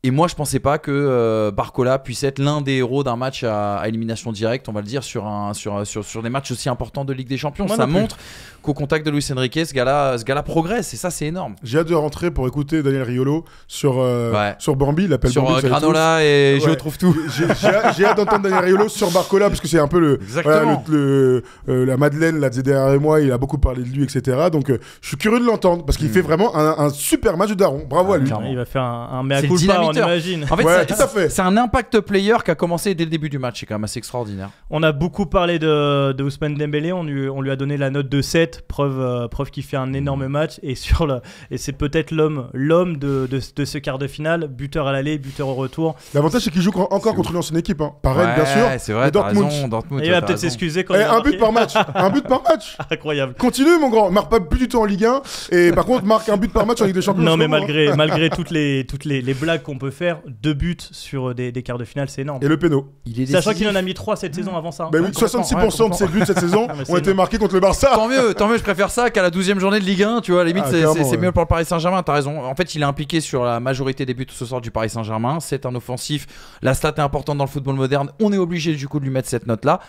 Et moi, je pensais pas que euh, Barcola puisse être l'un des héros d'un match à, élimination directe, on va le dire, sur, un, sur, sur, sur des matchs aussi importants de Ligue des Champions. ça montre qu'au contact de Luis Enrique, ce gars-là gars progresse, et ça, c'est énorme. J'ai hâte de rentrer pour écouter Daniel Riolo sur, euh, sur Bambi, il appelle sur Bambi, euh, Granola et Je trouve tout. J'ai hâte d'entendre Daniel Riolo sur Barcola, parce que c'est un peu le, la Madeleine, la derrière moi, il a beaucoup parlé de lui, etc. Donc, je suis curieux de l'entendre, parce qu'il hmm. fait vraiment un, super match de Daron. Bravo à ah, lui. Il va faire un, un mea on imagine. En fait, c'est un impact player qui a commencé dès le début du match. C'est quand même assez extraordinaire. On a beaucoup parlé de, de Ousmane Dembélé. On lui, on lui a donné la note de 7, preuve, euh, preuve qu'il fait un énorme mm. match. Et, sur et c'est peut-être l'homme, l'homme de, de, ce quart de finale, buteur à l'aller, buteur au retour. L'avantage, c'est qu'il joue encore contre une ancienne équipe. Hein. Pareil, bien sûr. Dortmund. Dortmund. il va peut-être s'excuser quand Un but par match. un but par match. Incroyable. Continue, mon grand. Marque pas plus du tout en Ligue 1. Et par contre, marque un but par match en Ligue des Champions. Non, mais hein. malgré, malgré toutes les, toutes les, les blagues qu'on on peut faire deux buts sur euh, des, quarts de finale, c'est énorme. Et le péno. Il Sachant qu'il en a mis trois cette saison avant ça. 66% hein. ben de ses buts cette saison ah, ont été marqués contre le Barça. Tant mieux, tant mieux, je préfère ça qu'à la 12 journée de Ligue 1. Tu vois, Les la limite, ah, c'est mieux pour le Paris Saint-Germain, t'as raison. En fait, il est impliqué sur la majorité des buts ce soir du Paris Saint-Germain. C'est un offensif. La stat est importante dans le football moderne. On est obligé du coup de lui mettre cette note-là.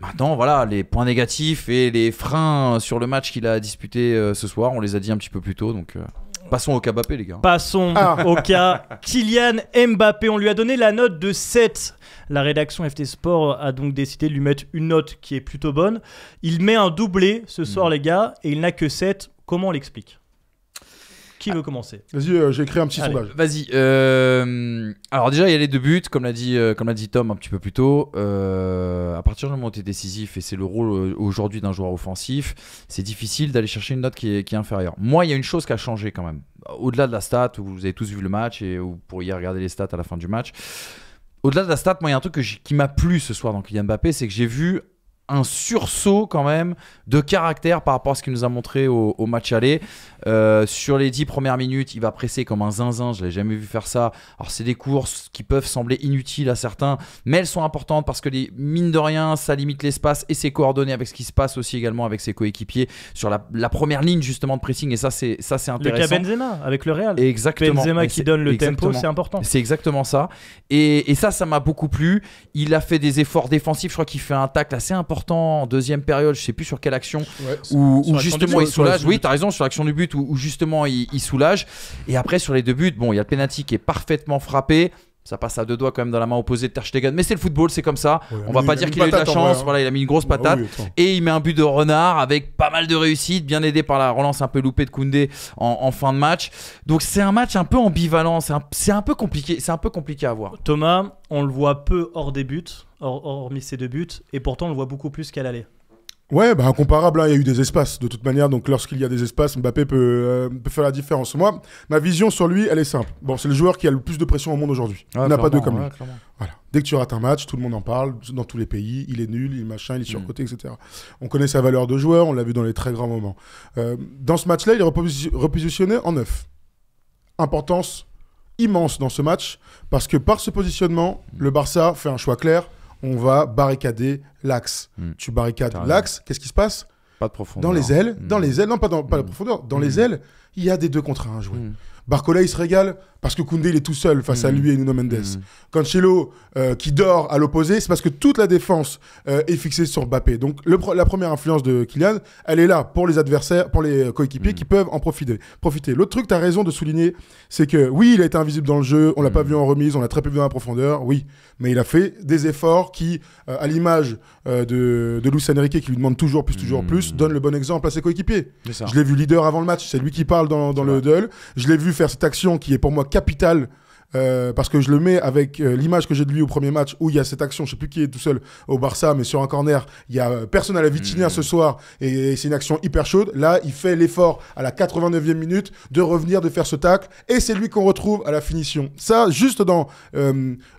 Maintenant, voilà, les points négatifs et les freins sur le match qu'il a disputé euh, ce soir, on les a dit un petit peu plus tôt. Donc. Euh, Passons au cas les gars. Passons ah. au cas Kylian Mbappé. On lui a donné la note de 7. La rédaction FT Sport a donc décidé de lui mettre une note qui est plutôt bonne. Il met un doublé ce soir, hmm. les gars, et il n'a que 7. Comment on l'explique qui veut commencer Vas-y, euh, j'ai écrit un petit sondage. Vas-y. Euh, alors déjà, il y a les deux buts, comme l'a dit, euh, dit Tom un petit peu plus tôt. à partir du moment où tu es décisif, et c'est le rôle aujourd'hui d'un joueur offensif, c'est difficile d'aller chercher une note qui est, est inférieure. Moi, il y a une chose qui a changé quand même. Au-delà de la stat, où vous avez tous vu le match et où vous pourriez regarder les stats à la fin du match. Au-delà de la stat, moi, il y a un truc que qui m'a plu ce soir dans Kylian Mbappé, c'est que j'ai vu un sursaut quand même de caractère par rapport à ce qu'il nous a montré au, match aller. Euh, sur les dix premières minutes, il va presser comme un zinzin, je l'ai jamais vu faire ça. Alors c'est des courses qui peuvent sembler inutiles à certains, mais elles sont importantes parce que les, mine de rien, ça limite l'espace et c'est coordonné avec ce qui se passe aussi également avec ses coéquipiers sur la, première ligne justement de pressing et ça c'est ça c'est intéressant. Le cas Benzema avec le Real. Exactement. Benzema qui donne le tempo, c'est important. C'est exactement ça. Et, et ça, ça m'a beaucoup plu. Il a fait des efforts défensifs, je crois qu'il fait un tacle assez important en deuxième période, je sais plus sur quelle action, ou où, justement il soulage. Oui, tu as raison, sur l'action du but, où, justement il, soulage. Et après, sur les deux buts, bon, il y a le penalty qui est parfaitement frappé. Ça passe à deux doigts quand même dans la main opposée de Ter Stegen. Mais c'est le football, c'est comme ça. on va pas dire qu'il a eu de la chance. Hein. Voilà, il a mis une grosse ah patate. et il met un but de renard avec pas mal de réussite, bien aidé par la relance un peu loupée de Koundé en, fin de match. Donc c'est un match un peu ambivalent. C'est un, peu compliqué. C'est un peu compliqué à voir. Thomas, on le voit peu hors des buts, hormis ses deux buts. Et pourtant, on le voit beaucoup plus qu'à l'aller. Ouais, bah, incomparable, hein. il y a eu des espaces de toute manière, donc lorsqu'il y a des espaces, Mbappé euh, peut, faire la différence. Moi, ma vision sur lui, elle est simple. Bon, c'est le joueur qui a le plus de pression au monde aujourd'hui. on il n'a pas deux comme lui. voilà. Dès que tu rates un match, tout le monde en parle, dans tous les pays, il est nul, il est machin, il est surcoté, mm. etc. On connaît sa valeur de joueur, on l'a vu dans les très grands moments. Euh, dans ce match-là, il est repositionné en neuf. Importance immense dans ce match, parce que par ce positionnement, le Barça fait un choix clair, on va barricader l'axe. Hmm. Tu barricades l'axe, qu'est-ce qui se passe Pas de profondeur. Dans les ailes, dans hmm. les ailes, non pas dans la hmm. profondeur, dans les ailes, il y a des deux contre un à jouer. Barcola, il se régale parce que Koundé, il est tout seul face à mm. lui et Nuno Mendes. Mm. Cancelo, euh, qui dort à l'opposé, c'est parce que toute la défense euh, est fixée sur Mbappé. Donc la première influence de Kylian, elle est là pour les adversaires, pour les euh, coéquipiers mm. qui peuvent en profiter. profiter. L'autre truc, tu as raison de souligner, c'est que oui, il a été invisible dans le jeu, on l'a pas vu en remise, on l'a très peu vu en profondeur, oui, mais il a fait des efforts qui, à l'image de, de Luis Enrique, qui lui demande toujours plus, toujours plus, donne le bon exemple à ses coéquipiers. Je l'ai vu leader avant le match, c'est lui qui parle dans, dans le duel. Je l'ai vu faire cette action qui est pour moi capitale euh, parce que je le mets avec euh, l'image que j'ai de lui au premier match où il y a cette action, je sais plus qui est tout seul au Barça, mais sur un corner, il y a euh, personne à la vitrine ce hmm. soir et, c'est une action hyper chaude. Là, il fait l'effort à la 89e minute de revenir, de faire ce tacle et c'est lui qu'on retrouve à la finition. Ça, juste dans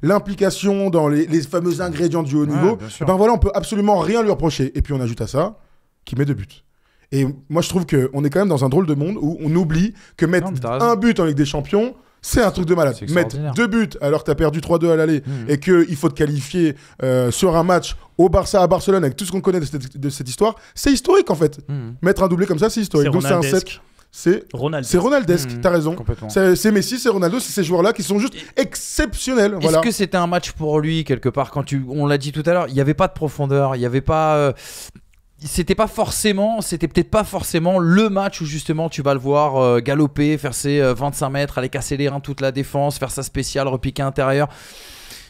l'implication, dans les, fameux ingrédients du haut niveau, ben voilà, on peut absolument rien lui reprocher. Et puis on ajoute à ça qui met deux buts. Et moi, je trouve qu'on est quand même dans un drôle de monde où on oublie que mettre un but en Ligue des Champions, c'est un truc de malade. Mettre deux buts alors que tu as perdu 3-2 à l'aller mmh. et qu'il faut te qualifier euh, sur un match au Barça à Barcelone avec tout ce qu'on connaît de cette, histoire, c'est historique en fait. Mmh. Mettre un doublé comme ça, c'est historique. c'est un C'est Ronaldesque. tu as mmh. t'as raison. C'est Messi, c'est Ronaldo, c'est ces joueurs-là qui sont juste exceptionnels. Est-ce que c'était un match pour lui quelque part Quand tu, on l'a dit tout à l'heure, il n'y avait pas de profondeur, il n'y avait pas. Euh, c'était pas forcément, c'était peut-être pas forcément le match où justement tu vas le voir euh, galoper, faire ses 25 euh, mètres, aller casser les reins toute la défense, faire sa spéciale, repiquer intérieur.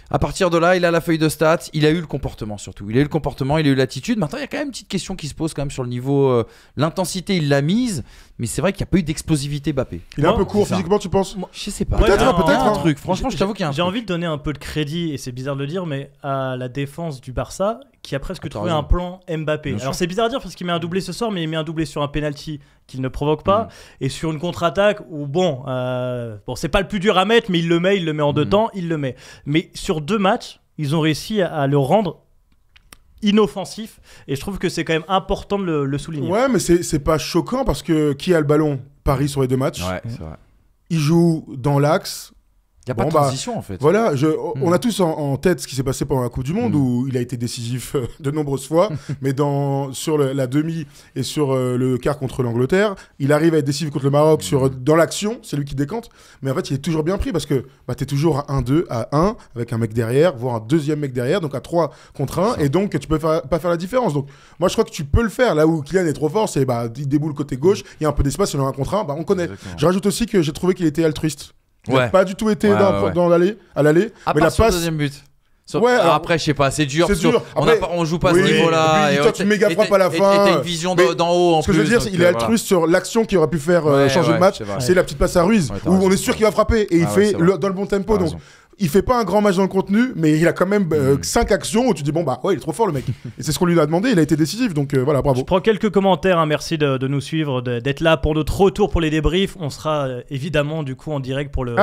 À partir de là, il a la feuille de stats, il a eu le comportement surtout. Il a eu le comportement, il a eu l'attitude. Maintenant, il y a quand même une petite question qui se pose quand même sur le niveau. Euh, l'intensité, il l'a mise, mais c'est vrai qu'il n'y a pas eu d'explosivité Bappé. Il est un peu court physiquement, tu penses Moi, Je sais pas. Peut-être, Un, hein. truc. Franchement, je t'avoue qu'il y a J'ai envie de donner un peu de crédit, et c'est bizarre de le dire, mais à la défense du Barça qui a presque ah, trouvé un plan Mbappé. Alors c'est bizarre à dire parce qu'il met un doublé ce soir, mais il met un doublé sur un penalty qu'il ne provoque pas mm. et sur une contre-attaque où bon, euh, bon c'est pas le plus dur à mettre, mais il le met, il le met en deux mm. temps, il le met. Mais sur deux matchs, ils ont réussi à, le rendre inoffensif et je trouve que c'est quand même important de le, souligner. Ouais, mais c'est pas choquant parce que qui a le ballon Paris sur les deux matchs. Ouais, c'est vrai. Il joue dans l'axe, il n'y a pas de bah, transition en fait. Voilà, hmm. on a tous en, tête ce qui s'est passé pendant la Coupe du Monde hmm. où il a été décisif euh, de nombreuses fois, mais sur la demi et sur euh, le quart contre l'Angleterre, il arrive à être décisif contre le Maroc sur, hmm. dans l'action, c'est lui qui décante, mais en fait il est toujours bien pris parce que bah, tu es toujours à 1-2, à 1, avec un mec derrière, voire un deuxième mec derrière, donc à 3 contre 1, et donc tu peux pas faire la différence. Donc moi je crois que tu peux le faire là où Kylian est trop fort, c'est bah, il déboule côté gauche, il y a un peu d'espace, il a un contre 1, bah, on connaît. Je rajoute aussi que j'ai trouvé qu'il était altruiste. Il n'a pas du tout été dans, l'allée, à l'aller. Ah, mais la passe. deuxième but. Ouais, après, je sais pas, c'est dur. on, a... joue pas ce niveau-là. Et toi, tu méga frappes à la fin. Et une vision d'en haut. En plus. ce que je veux dire, il est altruiste euh, sur l'action qui aurait pu faire euh, changer le match. C'est la petite passe à Ruiz où on est sûr qu'il va frapper et il ah fait dans le bon tempo. Donc, il fait pas un grand match dans le contenu, mais il a quand même euh, hmm. cinq actions où tu dis bon bah ouais il est trop fort le mec. et c'est ce qu'on lui a demandé, il a été décisif, donc euh, voilà bravo. Je prends quelques commentaires, hein, merci de, nous suivre, d'être là pour notre retour pour les débriefs. On sera euh, évidemment du coup en direct pour le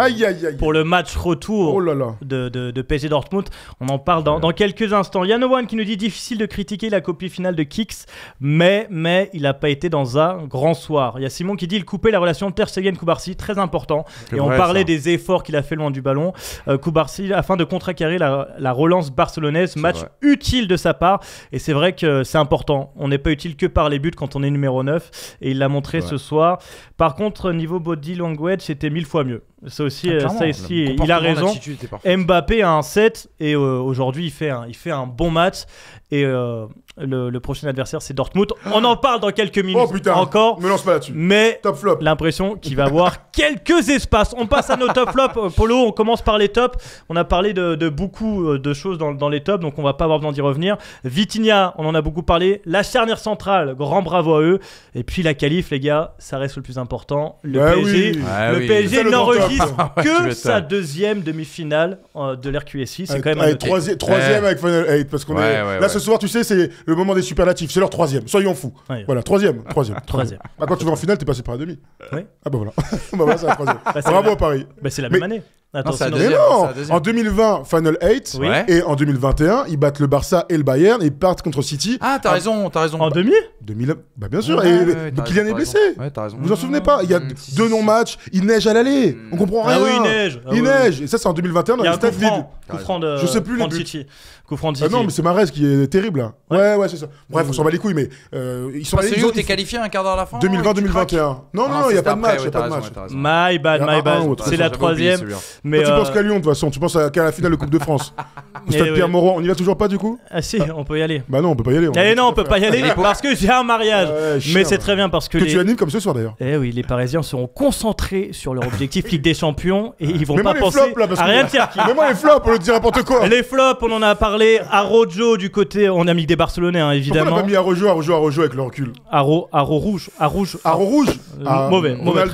pour le match retour oh De, de, PSG Dortmund. On en parle dans, quelques dans quelques instants. Yann Owen qui nous dit difficile de critiquer la copie finale de Kicks, mais mais il a pas été dans un grand soir. Il y a Simon qui dit il coupait la relation Ter Stegen Koubarsi, très important. Et on parlait des efforts qu'il a fait loin du ballon barcy afin de contrecarrer la, relance barcelonaise. Match utile de sa part. Et c'est vrai que c'est important. On n'est pas utile que par les buts quand on est numéro 9. Et il l'a montré ce soir. Par contre, niveau body language, c'était mille fois mieux. Ça aussi, ah, euh, ça il a raison. Mbappé a un 7 et euh, aujourd'hui, il, fait un, il fait un bon match. Et euh, le, prochain adversaire, c'est Dortmund. On en parle dans quelques minutes oh, putain, encore. lance pas Mais L'impression qu'il va avoir quelques espaces. On passe à nos top flops. Euh, Polo, on commence par les tops. On a parlé de, beaucoup euh, de choses dans, les tops, donc on va pas avoir besoin d'y revenir. Vitinha, on en a beaucoup parlé. La charnière centrale, grand bravo à eux. Et puis la qualif, les gars, ça reste le plus important. Le bah PSG, ah le PSG n'enregistre que sa deuxième demi-finale euh, de l'RQSI. C'est quand même un troisième, troisième avec Final 8 parce qu'on est là ce soir. Tu sais, c'est le moment des superlatifs. C'est leur troisième. Soyons fous. Voilà, troisième, troisième, troisième. Ah, quand tu vas en finale, t'es passé par la demi. Ah bah, bah voilà. c'est la troisième. Bah, Bravo à Paris. Bah, c'est la même année. Attends, non, En 2020, Final 8. Et en 2021, ils battent le Barça et le Bayern et ils partent contre City. Ah, t'as ah. raison, t'as raison. En bah, demi Bah, bien sûr. et Kylian est blessé. Vous vous en souvenez pas Il y a mm, deux non-matchs, il neige à l'aller. Mm. On comprend rien. Ah oui, il neige. Ah il neige. Et ça, c'est en 2021 dans le staff vide. Je sais plus les buts. Coup ah non, mais c'est Mares qui est terrible hein. Ouais, ouais, c'est ça. Bref, on s'en bat les couilles, mais euh, ils sont. C'est où t'es qualifié un quart d'heure à la fin 2020-2021. Non, ah, non, non, il n'y a pas de match. My bad, my bad. C'est la troisième. Mais tu penses euh, qu'à Lyon de toute façon, tu penses qu'à la finale de Coupe de France. Eh Pierre Moreau, on y va toujours pas du coup Ah si, on peut y aller. Bah non, on peut pas y aller. Eh non, on peut pas y aller parce que j'ai un mariage. Ah mais c'est très bien parce que. Que tu animes comme ce soir d'ailleurs. Eh oui, les Parisiens seront concentrés sur leur objectif Ligue des Champions et ils vont pas penser à rien de Mais moi les flops, on le dit n'importe quoi. Les flops, on en a parlé les Arojo du côté. On a mis des Barcelonais, évidemment. Hein, on a mis Arojo, Arojo, Arojo avec le recul Aro, Aro rouge, Aro rouge. Aro rouge euh, ah, Mauvais, mauvais.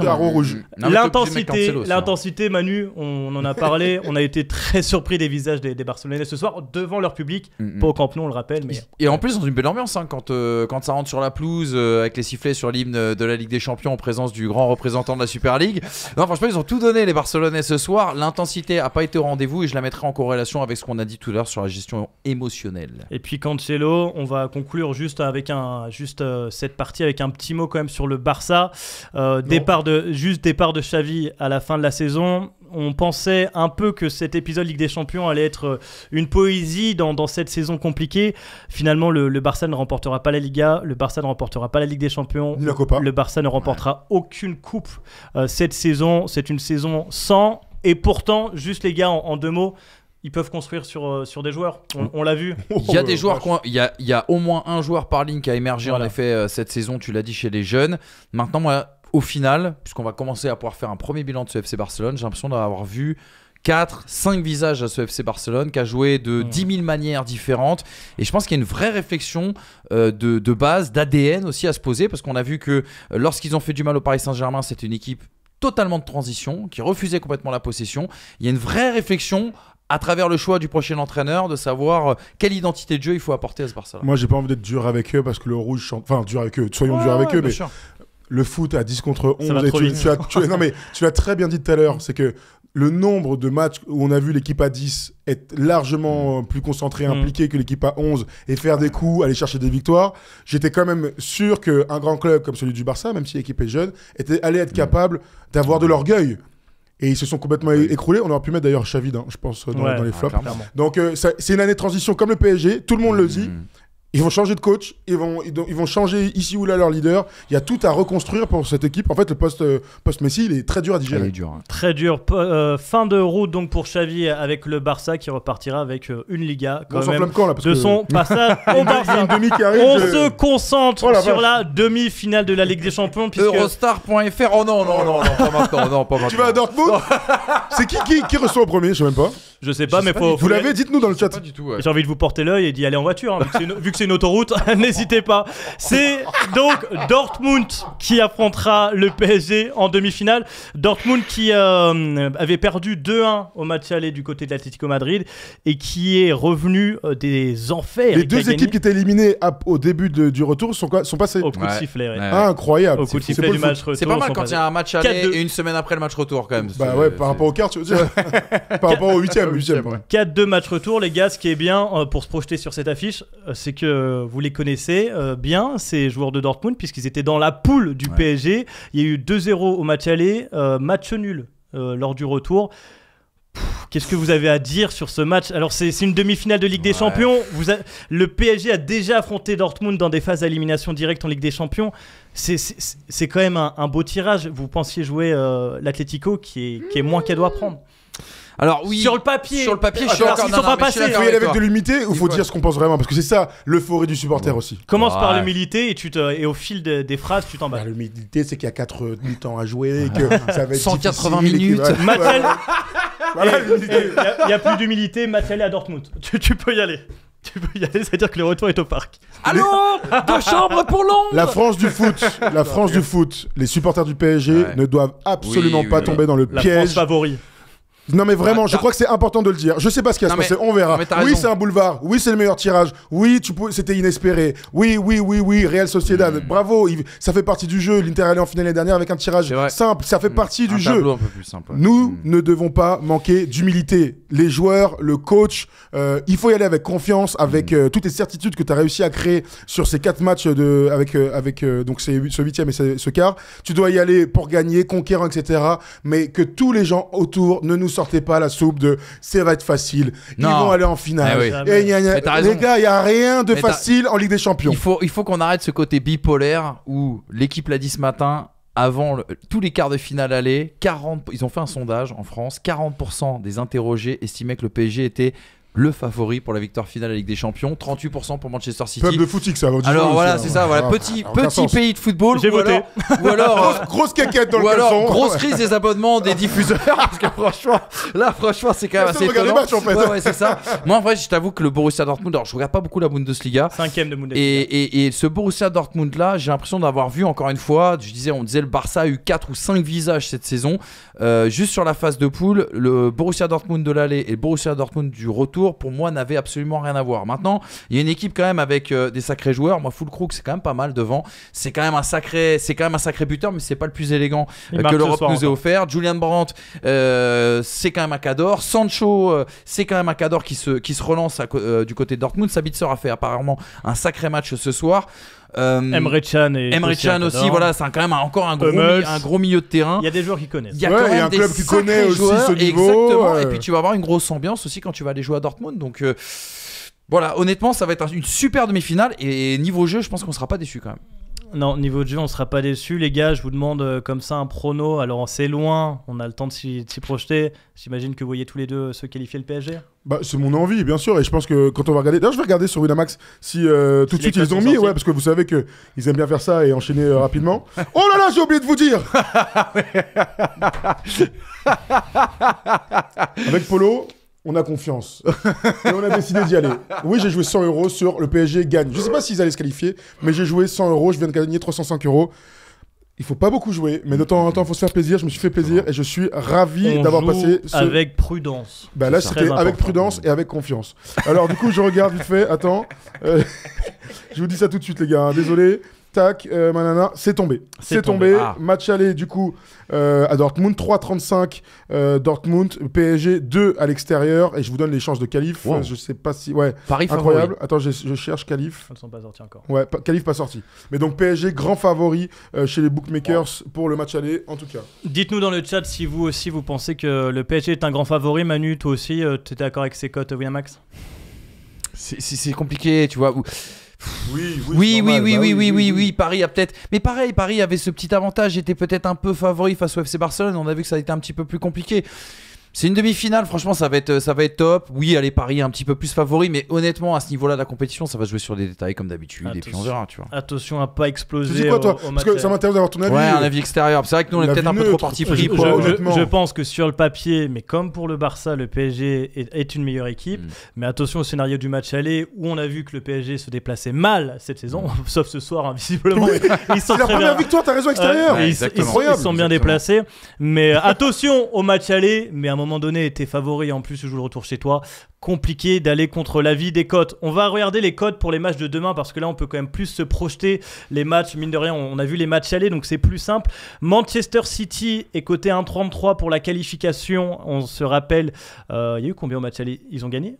L'intensité, hein. l'intensité, Manu, on en a parlé. on a été très surpris des visages des, Barcelonais ce soir devant leur public. Mm, mm. Pas au Camp Nou, on le rappelle. Et en plus, dans une belle ambiance, hein, quand, euh, quand ça rentre sur la pelouse, euh, avec les sifflets sur l'hymne de la Ligue des Champions en présence du grand représentant de la Super League. Non, franchement, ils ont tout donné, les Barcelonais, ce soir. L'intensité a pas été au rendez-vous et je la mettrai en corrélation avec ce qu'on a dit tout à l'heure sur la gestion émotionnelle. Et puis Cancelo, on va conclure juste avec un juste euh, cette partie avec un petit mot quand même sur le Barça. Euh, départ de juste départ de Xavi à la fin de la saison. On pensait un peu que cet épisode Ligue des Champions allait être euh, une poésie dans, cette saison compliquée. Finalement, le, Barça ne remportera pas la Liga, le Barça ne remportera pas la Ligue des Champions, le Barça ne remportera aucune coupe cette saison. C'est une saison sans et pourtant, juste les gars, en deux mots, ils peuvent construire sur, euh, sur des joueurs. On, oh. l'a vu. Il y a des joueurs, oh, il il y a au moins un joueur par ligne qui a émergé en effet euh, cette saison, tu l'as dit, chez les jeunes. Maintenant, moi, au final, puisqu'on va commencer à pouvoir faire un premier bilan de ce FC Barcelone, j'ai l'impression d'avoir vu 4, 5 visages à ce FC Barcelone, qui a joué de 10 hmm. 000 manières différentes. Et je pense qu'il y a une vraie réflexion euh, de, de base, d'ADN aussi à se poser, parce qu'on a vu que lorsqu'ils ont fait du mal au Paris Saint-Germain, c'était une équipe totalement de transition, qui refusait complètement la possession. Il y a une vraie réflexion à travers le choix du prochain entraîneur, de savoir euh, quelle identité de jeu il faut apporter à ce Barça. Moi, j'ai pas envie d'être dur avec eux parce que le rouge, enfin dur avec eux, soyons dur avec eux, mais le foot à 10 contre 11, tu, as, non mais tu l'as très bien dit tout à l'heure, c'est que le nombre de matchs où on a vu l'équipe à 10 être largement mm. euh, plus concentrée, mm. impliquée que l'équipe à 11 et faire des coups, aller chercher des victoires, j'étais quand même sûr qu'un grand club comme celui du Barça, même si l'équipe est jeune, était allait être mm. capable d'avoir de l'orgueil et ils se sont complètement écroulés. On aurait pu mettre d'ailleurs Chavid, hein, je pense, dans, les ah, flops. Donc euh, c'est une année de transition comme le PSG, tout le monde le mmh. dit. Ils vont changer de coach, ils vont, ils, vont changer ici ou là leur leader. Il y a tout à reconstruire pour cette équipe. En fait, le poste, euh, poste Messi, il est très dur à digérer. Ah, dur, hein. Très dur. Euh, fin de route donc pour Xavi avec le Barça qui repartira avec euh, une Liga quand même, quand, là, de son passage au Barça. on se concentre oh sur la demi-finale de la Ligue des Champions. Eurostar.fr. Oh non, non, non, non, pas maintenant. Non, pas Tu vas à Dortmund C'est qui, qui, qui reçoit au premier Je sais même pas. Je sais pas, mais faut... Vous l'avez Dites-nous dans le chat. J'ai envie de vous porter l'œil et d'y aller en voiture. Hein, vu que c'est une autoroute, n'hésitez pas. C'est donc Dortmund qui affrontera le PSG en demi-finale. Dortmund qui euh, avait perdu 2-1 au match aller du côté de l'Atlético Madrid et qui est revenu euh, des enfers. Les deux équipes qui étaient éliminées au début du retour sont, quoi, sont passées au coup de sifflet. incroyable. C'est pas mal quand il y a un match aller et une semaine après le match retour quand même. Bah ouais, par rapport au quart, tu veux dire. par rapport au 8 8 4-2 match retour, les gars, ce qui est bien euh, pour se projeter sur cette affiche, c'est que euh, vous les connaissez euh, bien, ces joueurs de Dortmund, puisqu'ils étaient dans la poule du PSG. Il y a eu 2-0 au match aller, euh, match nul lors du retour. Qu'est-ce que vous avez à dire sur ce match Alors c'est une demi-finale de Ligue des Champions. Vous le PSG a déjà affronté Dortmund dans des phases d'élimination directe en Ligue des Champions. C'est quand même un, beau tirage. Vous pensiez jouer l'Atletico l'Atlético qui est, qui est moins qu'elle doit prendre. Alors oui. Sur le papier. Sur le papier, je suis ah, encore. Ils sont pas passés. Il faut y aller avec de l'humilité ou faut dire ce qu'on pense vraiment parce que c'est ça le l'euphorie du supporter aussi. Commence par l'humilité et tu te et au fil des phrases tu t'en bats. Bah, l'humilité c'est qu'il y a 4 minutes euh, à jouer que ça va 180 minutes. Il n'y a plus d'humilité, Matel à Dortmund. Tu peux y aller. Tu peux y aller, c'est-à-dire que le retour est au parc. Allô Deux chambres pour Londres La France du foot, la France du foot, les supporters du PSG ne doivent absolument pas tomber dans le la piège. France favori. Non mais vraiment, bah, je bah. crois que c'est important de le dire. Je sais pas ce qui va se passer, on verra. Oui, c'est un boulevard. Oui, c'est le meilleur tirage. Oui, tu c'était inespéré. Oui, oui, oui, oui, Real Sociedad. Hmm. Bravo, ça fait partie du jeu. L'Inter allait en finale l'année dernière avec un tirage simple. Ça fait hmm. partie du jeu. Nous hmm. ne devons pas manquer d'humilité. Les joueurs, le coach, euh, il faut y aller avec confiance, avec euh, toutes les certitudes que tu as réussi à créer sur ces quatre matchs de avec euh, avec donc ce huitième et ce quart. Tu dois y aller pour gagner, conquérant, etc. Mais que tous les gens autour ne nous sortez pas la soupe de ça va être facile, ils vont aller en finale. Eh ah, les gars, il n'y a rien de facile en Ligue des Champions. Il faut, qu'on arrête ce côté bipolaire où l'équipe l'a dit ce matin. Avant tous les quarts de finale aller, 40, ils ont fait un sondage en France. 40% des interrogés estimaient que le PSG était le favori pour la victoire finale à la Ligue des Champions, 38% pour Manchester City. Peuple de footing, ça. Alors voilà, c'est ça. Voilà, petit petit pays de football. J'ai voté. ou alors grosse, grosse, caquette dans ou le alors, Grosse crise des abonnements des diffuseurs parce que franchement, là franchement c'est quand même assez étonnant. en fait. ouais, c'est ça. Moi en vrai, je t'avoue que le Borussia Dortmund, alors je regarde pas beaucoup la Bundesliga. Cinquième de Bundesliga. Et, et, ce Borussia Dortmund là, j'ai l'impression d'avoir vu encore une fois. Je disais, on disait le Barça a eu 4 ou 5 visages cette saison. Euh, juste sur la phase de poule, le Borussia Dortmund de l'aller et le Borussia Dortmund du retour pour moi, n'avait absolument rien à voir. Maintenant, il y a une équipe quand même avec euh, des sacrés joueurs. Moi, Full Crook, c'est quand même pas mal devant. C'est quand même un sacré, c'est quand même un sacré buteur, mais c'est pas le plus élégant euh, que l'Europe nous ait offert. Julian Brandt, euh, c'est quand même un cador. Sancho, c'est quand même un cador qui se, qui se relance du côté de Dortmund. Sabitzer a fait apparemment un sacré match ce soir. Euh, Emre Can et Emre aussi, voilà, c'est quand même encore un gros, un gros milieu de terrain. Il y a des joueurs qui connaissent. Il y a, quand même des club qui connaît aussi ce niveau. Exactement. Et puis tu vas avoir une grosse ambiance aussi quand tu vas aller jouer à Dortmund. Donc euh, voilà, honnêtement, ça va être une super demi-finale et niveau jeu, je pense qu'on sera pas déçu quand même. Non, niveau de jeu, on sera pas déçu. Les gars, je vous demande euh, comme ça un prono. Alors, c'est loin, on a le temps de s'y projeter. J'imagine que vous voyez tous les deux se qualifier le PSG. Bah, c'est mon envie, bien sûr. Et je pense que quand on va regarder. D'ailleurs, je vais regarder sur Winamax si euh, tout de suite ils ont mis. Ouais, parce que vous savez qu'ils aiment bien faire ça et enchaîner euh, rapidement. Oh là là, j'ai oublié de vous dire Avec Polo, on a confiance. et on a décidé d'y aller. Oui, j'ai joué 100 euros sur le PSG gagne. Je ne sais pas s'ils allaient se qualifier, mais j'ai joué 100 euros. Je viens de gagner 305 euros. Il faut pas beaucoup jouer, mais de temps en temps, il faut se faire plaisir. Je me suis fait plaisir et je suis ravi d'avoir passé ce... Avec prudence. Bah là, c'était avec prudence et avec confiance. Alors, du coup, je regarde vite fait. Attends. Euh, je vous dis ça tout de suite, les gars. Hein. Désolé. Tac, euh, c'est tombé. C'est tombé. Ah. Match aller, du coup, euh, à Dortmund, 3-35 euh, Dortmund, PSG 2 à l'extérieur. Et je vous donne les chances de Calif, Je sais pas si. Ouais, Paris incroyable. Attends, je, cherche Calif. Ils ne sont pas sortis encore. Ouais, Calif pas sorti. Mais donc PSG, grand favori euh, chez les Bookmakers pour le match aller, en tout cas. Dites-nous dans le chat si vous aussi vous pensez que le PSG est un grand favori. Manu, toi aussi, tu étais d'accord avec ces cotes, William Max C'est compliqué, tu vois. Oui, bah oui, oui, oui, oui, oui, oui, oui, Paris a peut-être. Mais pareil, Paris avait ce petit avantage, était peut-être un peu favori face au FC Barcelone. On a vu que ça a été un petit peu plus compliqué. C'est une demi-finale, franchement, ça va, être, ça va être top. Oui, allez, Paris un petit peu plus favori, mais honnêtement, à ce niveau-là de la compétition, ça va jouer sur des détails comme d'habitude. Et puis on verra, tu vois. Attention à pas exploser. toi Parce que ça m'intéresse d'avoir ton avis. Ouais, un avis extérieur. C'est vrai que nous, on est peut-être un peu trop parti pris. Je, je, je, pense que sur le papier, mais comme pour le Barça, le PSG est, une meilleure équipe. Mm. Mais attention au scénario du match aller où on a vu que le PSG se déplaçait mal cette saison, mm. sauf ce soir, hein, visiblement. ils sont la première victoire, t'as raison, extérieur. ils, se sont bien déplacés. Mais attention au match aller, mais à moment donné, était favori en plus, je joue le retour chez toi. Compliqué d'aller contre la vie des cotes. On va regarder les cotes pour les matchs de demain parce que là, on peut quand même plus se projeter. Les matchs, mine de rien, on a vu les matchs aller, donc c'est plus simple. Manchester City est coté 1,33 pour la qualification. On se rappelle, euh, il y a eu combien au match aller Ils ont gagné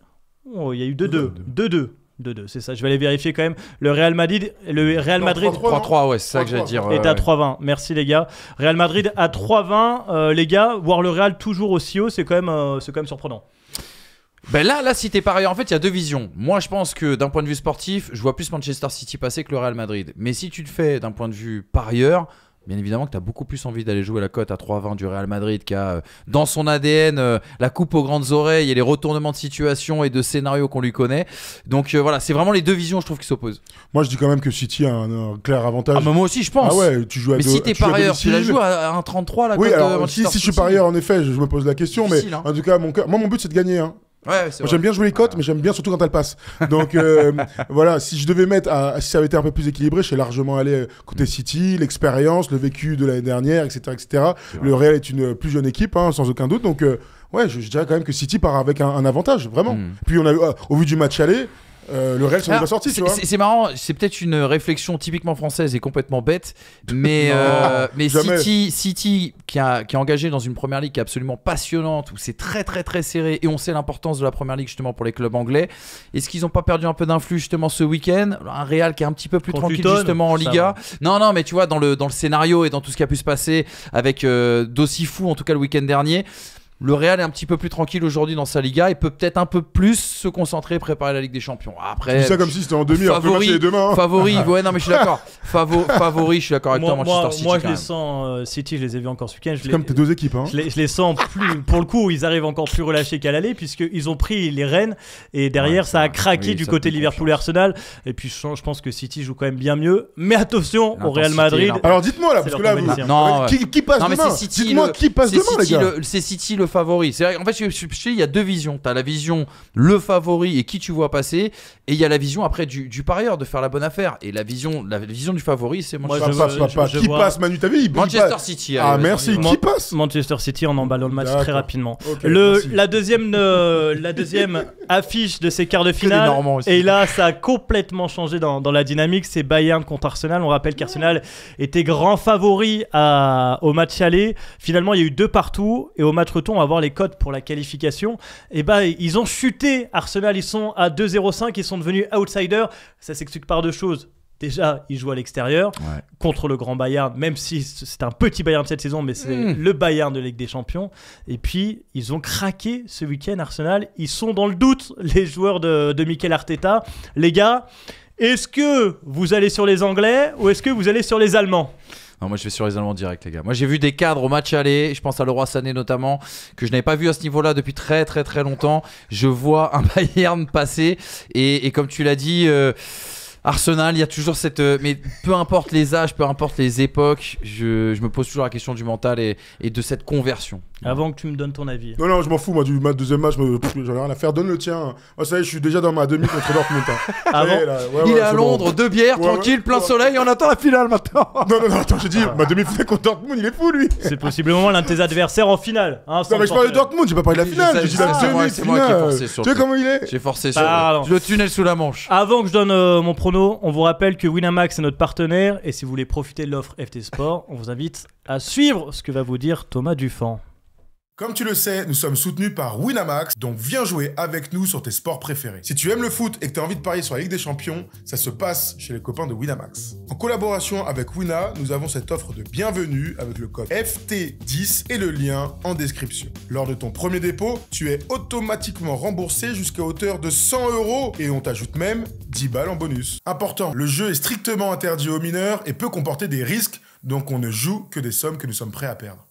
oh, il y a eu 2-2. 2-2. 2-2, c'est ça. Je vais aller vérifier quand même. Le Real Madrid, le Real Madrid 3-3, ouais, c'est ça que j'allais dire. Est à 3-20. Merci les gars. Real Madrid à 3-20, euh, les gars. Voir le Real toujours aussi haut, c'est quand même, euh, c'est quand même surprenant. Ben là, là, si t'es ailleurs, en fait, il y a deux visions. Moi, je pense que d'un point de vue sportif, je vois plus Manchester City passer que le Real Madrid. Mais si tu te fais d'un point de vue parieur, Bien évidemment que tu as beaucoup plus envie d'aller jouer la cote à 3-20 du Real Madrid qui euh, dans son ADN euh, la coupe aux grandes oreilles et les retournements de situation et de scénario qu'on lui connaît. Donc euh, voilà, c'est vraiment les deux visions, je trouve, qui s'opposent. Moi, je dis quand même que City a un, clair avantage. Ah, moi aussi, je pense. Ah ouais, tu joues à Mais si t'es parieur, si tu la joues à 1-33 la cote alors, de Manchester Si, si je suis parieur en effet, je, me pose la question. Mais hein. en tout cas, mon, moi, mon but, c'est de gagner. Hein j'aime bien jouer les cotes, mais j'aime bien surtout quand elles passent. Donc euh, voilà, si je devais mettre, à, si ça avait été un peu plus équilibré, je serais largement allé euh, côté mm. City, l'expérience, le vécu de l'année dernière, etc., etc. Le Real est une euh, plus jeune équipe, hein, sans aucun doute. Donc ouais, je, dirais quand même que City part avec un, avantage, vraiment. Mm. Puis on a, eu au vu du match aller, euh, le Real C'est marrant, c'est peut-être une réflexion typiquement française et complètement bête, mais, euh, City, qui, est engagé dans une première ligue qui est absolument passionnante, où c'est très très très serré, et on sait l'importance de la première ligue justement pour les clubs anglais. Est-ce qu'ils n'ont pas perdu un peu d'influence justement ce week-end Un Real qui est un petit peu plus tranquille justement en Liga. Non, non, mais tu vois, dans le, dans le scénario et dans tout ce qui a pu se passer avec euh, d'aussi fou en tout cas le week-end dernier le Real est un petit peu plus tranquille aujourd'hui dans sa Liga et peut peut-être un peu plus se concentrer et préparer la Ligue des Champions. Ah, après, ça comme si c'était en demi, favori, on peut demain. Hein. Favori, ouais, non mais je suis d'accord. Favo, favori, je suis d'accord avec toi, moi, Moi, je les sens euh, City, je les ai vus encore ce week-end. C'est comme tes deux équipes, hein. je, les, sens plus. Pour le coup, ils arrivent encore plus relâchés qu'à l'aller puisqu'ils ont pris les rênes et derrière ça a craqué du côté Liverpool et Arsenal. Et puis je pense que City joue quand même bien mieux. Mais attention au Real Madrid. Alors dites-moi là, parce que là, qui, passe demain Dites-moi qui passe demain, les gars. C'est City le favori. C'est en fait, il y a deux visions. Tu as la vision le favori et qui tu vois passer, et il y a la vision après du, parieur de faire la bonne affaire. Et la vision, la vision du favori, c'est Manchester City. qui passe Manu Tavi Manchester City. Ah merci. Qui passe Manchester City en emballant le match très rapidement. le, la deuxième, euh, la deuxième affiche de ces quarts de finale. Et là, ça a complètement changé dans, la dynamique. C'est Bayern contre Arsenal. On rappelle qu'Arsenal était grand favori au match aller. Finalement, il y a eu deux partout et au match retour avoir les codes pour la qualification. Et eh bah, ben, ils ont chuté. Arsenal, ils sont à 2-0-5, ils sont devenus outsiders. Ça s'explique par deux choses. Déjà, ils jouent à l'extérieur contre le grand Bayern, même si c'est un petit Bayern de cette saison, mais c'est hmm. le Bayern de Ligue des Champions. Et puis, ils ont craqué ce week-end, Arsenal. Ils sont dans le doute, les joueurs de, de Mikel Arteta. Les gars, est-ce que vous allez sur les Anglais ou est-ce que vous allez sur les Allemands moi je vais sur les Allemands direct, les gars. Moi j'ai vu des cadres au match aller, je pense à Leroy Sané notamment, que je n'avais pas vu à ce niveau-là depuis très très très longtemps. Je vois un Bayern passer et, comme tu l'as dit. Euh, Arsenal, il y a toujours cette. Euh, mais peu importe les âges, peu importe les époques, je, me pose toujours la question du mental et de cette conversion. Mmh. Avant que tu me donnes ton avis. Non, non, je m'en fous, moi, du ma deuxième match, j'en ai rien à faire. Donne le tien. Vous oh, ça y je suis déjà dans ma demi contre Dortmund. Hein. Il est à Londres, deux bières, tranquille, plein soleil, on attend la finale maintenant. non, non, non, attends, j'ai dit, ah. ma demi-finale contre Dortmund, il est fou, lui. C'est possiblement l'un de tes adversaires en finale. Hein, non, mais je parle de Dortmund, j'ai pas parlé de la finale. J'ai dit la demi C'est moi qui ai sur Tu sais comment il est J'ai forcé sur le tunnel sous la manche. Avant que je donne euh, mon prono, on vous rappelle que Winamax est notre partenaire et si vous voulez profiter de l'offre FT Sport, on vous invite à suivre ce que va vous dire Thomas Dufan. Comme tu le sais, nous sommes soutenus par Winamax, donc viens jouer avec nous sur tes sports préférés. Si tu aimes le foot et que tu as envie de parier sur la Ligue des Champions, ça se passe chez les copains de Winamax. En collaboration avec Wina, nous avons cette offre de bienvenue avec le code FT10 et le lien en description. Lors de ton premier dépôt, tu es automatiquement remboursé jusqu'à hauteur de 100 euros et on t'ajoute même 10 balles en bonus. Important, le jeu est strictement interdit aux mineurs et peut comporter des risques, donc on ne joue que des sommes que nous sommes prêts à perdre.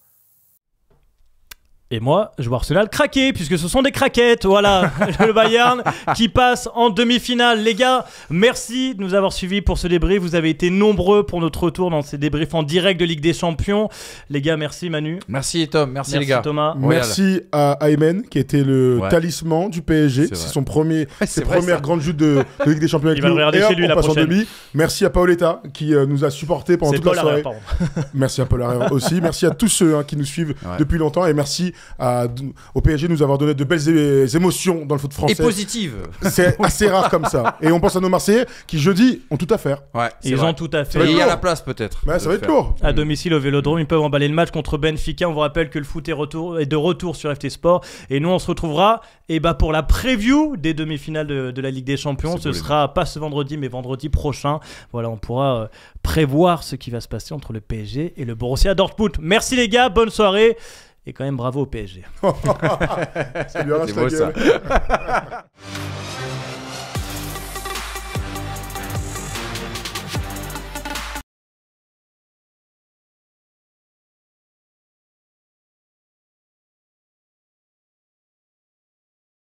Et moi, je vois Arsenal craquer, puisque ce sont des craquettes. Voilà, le Bayern qui passe en demi-finale. Les gars, merci de nous avoir suivis pour ce débrief. Vous avez été nombreux pour notre retour dans ces débriefs en direct de Ligue des Champions. Les gars, merci Manu. Merci Tom, merci, les gars. Thomas. Merci à Aymen, qui était le talisman du PSG. C'est son premier, ouais, ses premières grandes de, Ligue des Champions. Avec Il va regarder chez Demi. Merci à Paoletta, qui euh, nous a supportés pendant toute la soirée. merci à Paul Arrêt aussi. merci à tous ceux hein, qui nous suivent depuis longtemps. Et merci au PSG nous avoir donné de belles émotions dans le foot français. Et positive. C'est assez rare comme ça. Et on pense à nos Marseillais qui, jeudi, ont tout à faire. Ouais, ils ont tout à faire. Et il y a la place peut-être. Bah, ça va être lourd. À domicile au Vélodrome, ils peuvent emballer le match contre Benfica. On vous rappelle que le foot est, retour, de retour sur FT Sport. Et nous, on se retrouvera et eh bah, ben, pour la preview des demi-finales de, la Ligue des Champions. Ce sera pas ce vendredi, mais vendredi prochain. Voilà, on pourra euh, prévoir ce qui va se passer entre le PSG et le Borussia Dortmund. Merci les gars, bonne soirée. Et quand même, bravo au PSG. C'est lui beau, Ça.